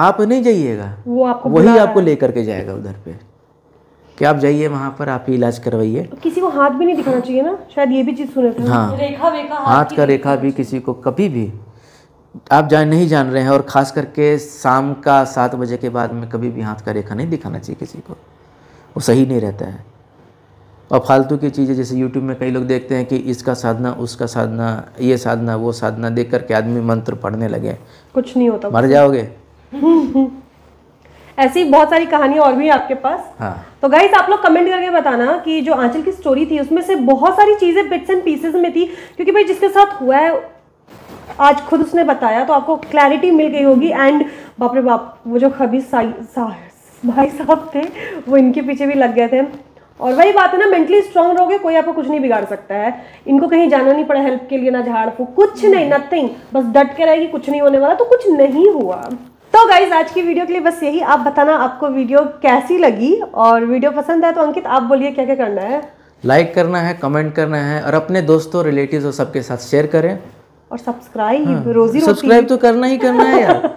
आप नहीं जाइएगा वो आपको वही आपको लेकर के जाएगा उधर पे कि आप जाइए वहाँ पर आप ही इलाज करवाइए तो किसी को हाथ भी नहीं दिखाना चाहिए ना शायद ये भी चीज़ सुने थे हाँ रेखा वेखा हाथ, हाथ का रेखा भी किसी को कभी भी आप जान नहीं जान रहे हैं और ख़ास करके शाम का सात बजे के बाद में कभी भी हाथ का रेखा नहीं दिखाना चाहिए किसी को वो सही नहीं रहता है और फालतू की चीज़ें जैसे यूट्यूब में कई लोग देखते हैं कि इसका साधना उसका साधना ये साधना वो साधना देख करके आदमी मंत्र पढ़ने लगे कुछ नहीं होता मर जाओगे ऐसी बहुत सारी कहानियां और भी आपके पास हाँ। तो गाइस आप लोग कमेंट करके बताना कि जो आंचल की स्टोरी थी उसमें से बहुत सारी चीजें बिट्स एंड पीसेस में थी क्योंकि भाई जिसके साथ हुआ है आज खुद उसने बताया तो आपको क्लैरिटी मिल गई होगी एंड बाप रे बाप वो जो खबीज भाई साहब थे वो इनके पीछे भी लग गए थे और वही बात है ना मेंटली स्ट्रांग रहोगे कोई आपको कुछ नहीं बिगाड़ सकता है इनको कहीं जाना नहीं पड़ा हेल्प के लिए ना झाड़ फूक कुछ नहीं नथिंग बस डट के रहेगी कुछ नहीं होने वाला तो कुछ नहीं हुआ तो गाइज आज की वीडियो के लिए बस यही आप बताना आपको वीडियो कैसी लगी और वीडियो पसंद है तो अंकित आप बोलिए क्या क्या करना है लाइक like करना है कमेंट करना है और अपने दोस्तों रिलेटिव और सबके साथ शेयर करें और सब्सक्राइब हाँ, रोजी सब्सक्राइब तो करना ही करना है यार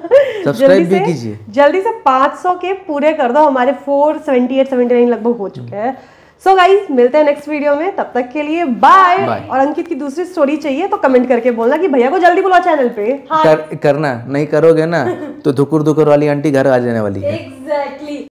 सब्सक्राइब भी कीजिए जल्दी से 500 के पूरे कर दो हमारे 478 79 लगभग हो चुके हैं सो so गाइज मिलते हैं नेक्स्ट वीडियो में तब तक के लिए बाय और अंकित की दूसरी स्टोरी चाहिए तो कमेंट करके बोलना कि भैया को जल्दी बुलाओ चैनल पे हाँ। कर, करना नहीं करोगे ना तो धुकुर धुकुर वाली आंटी घर आ जाने वाली है exactly.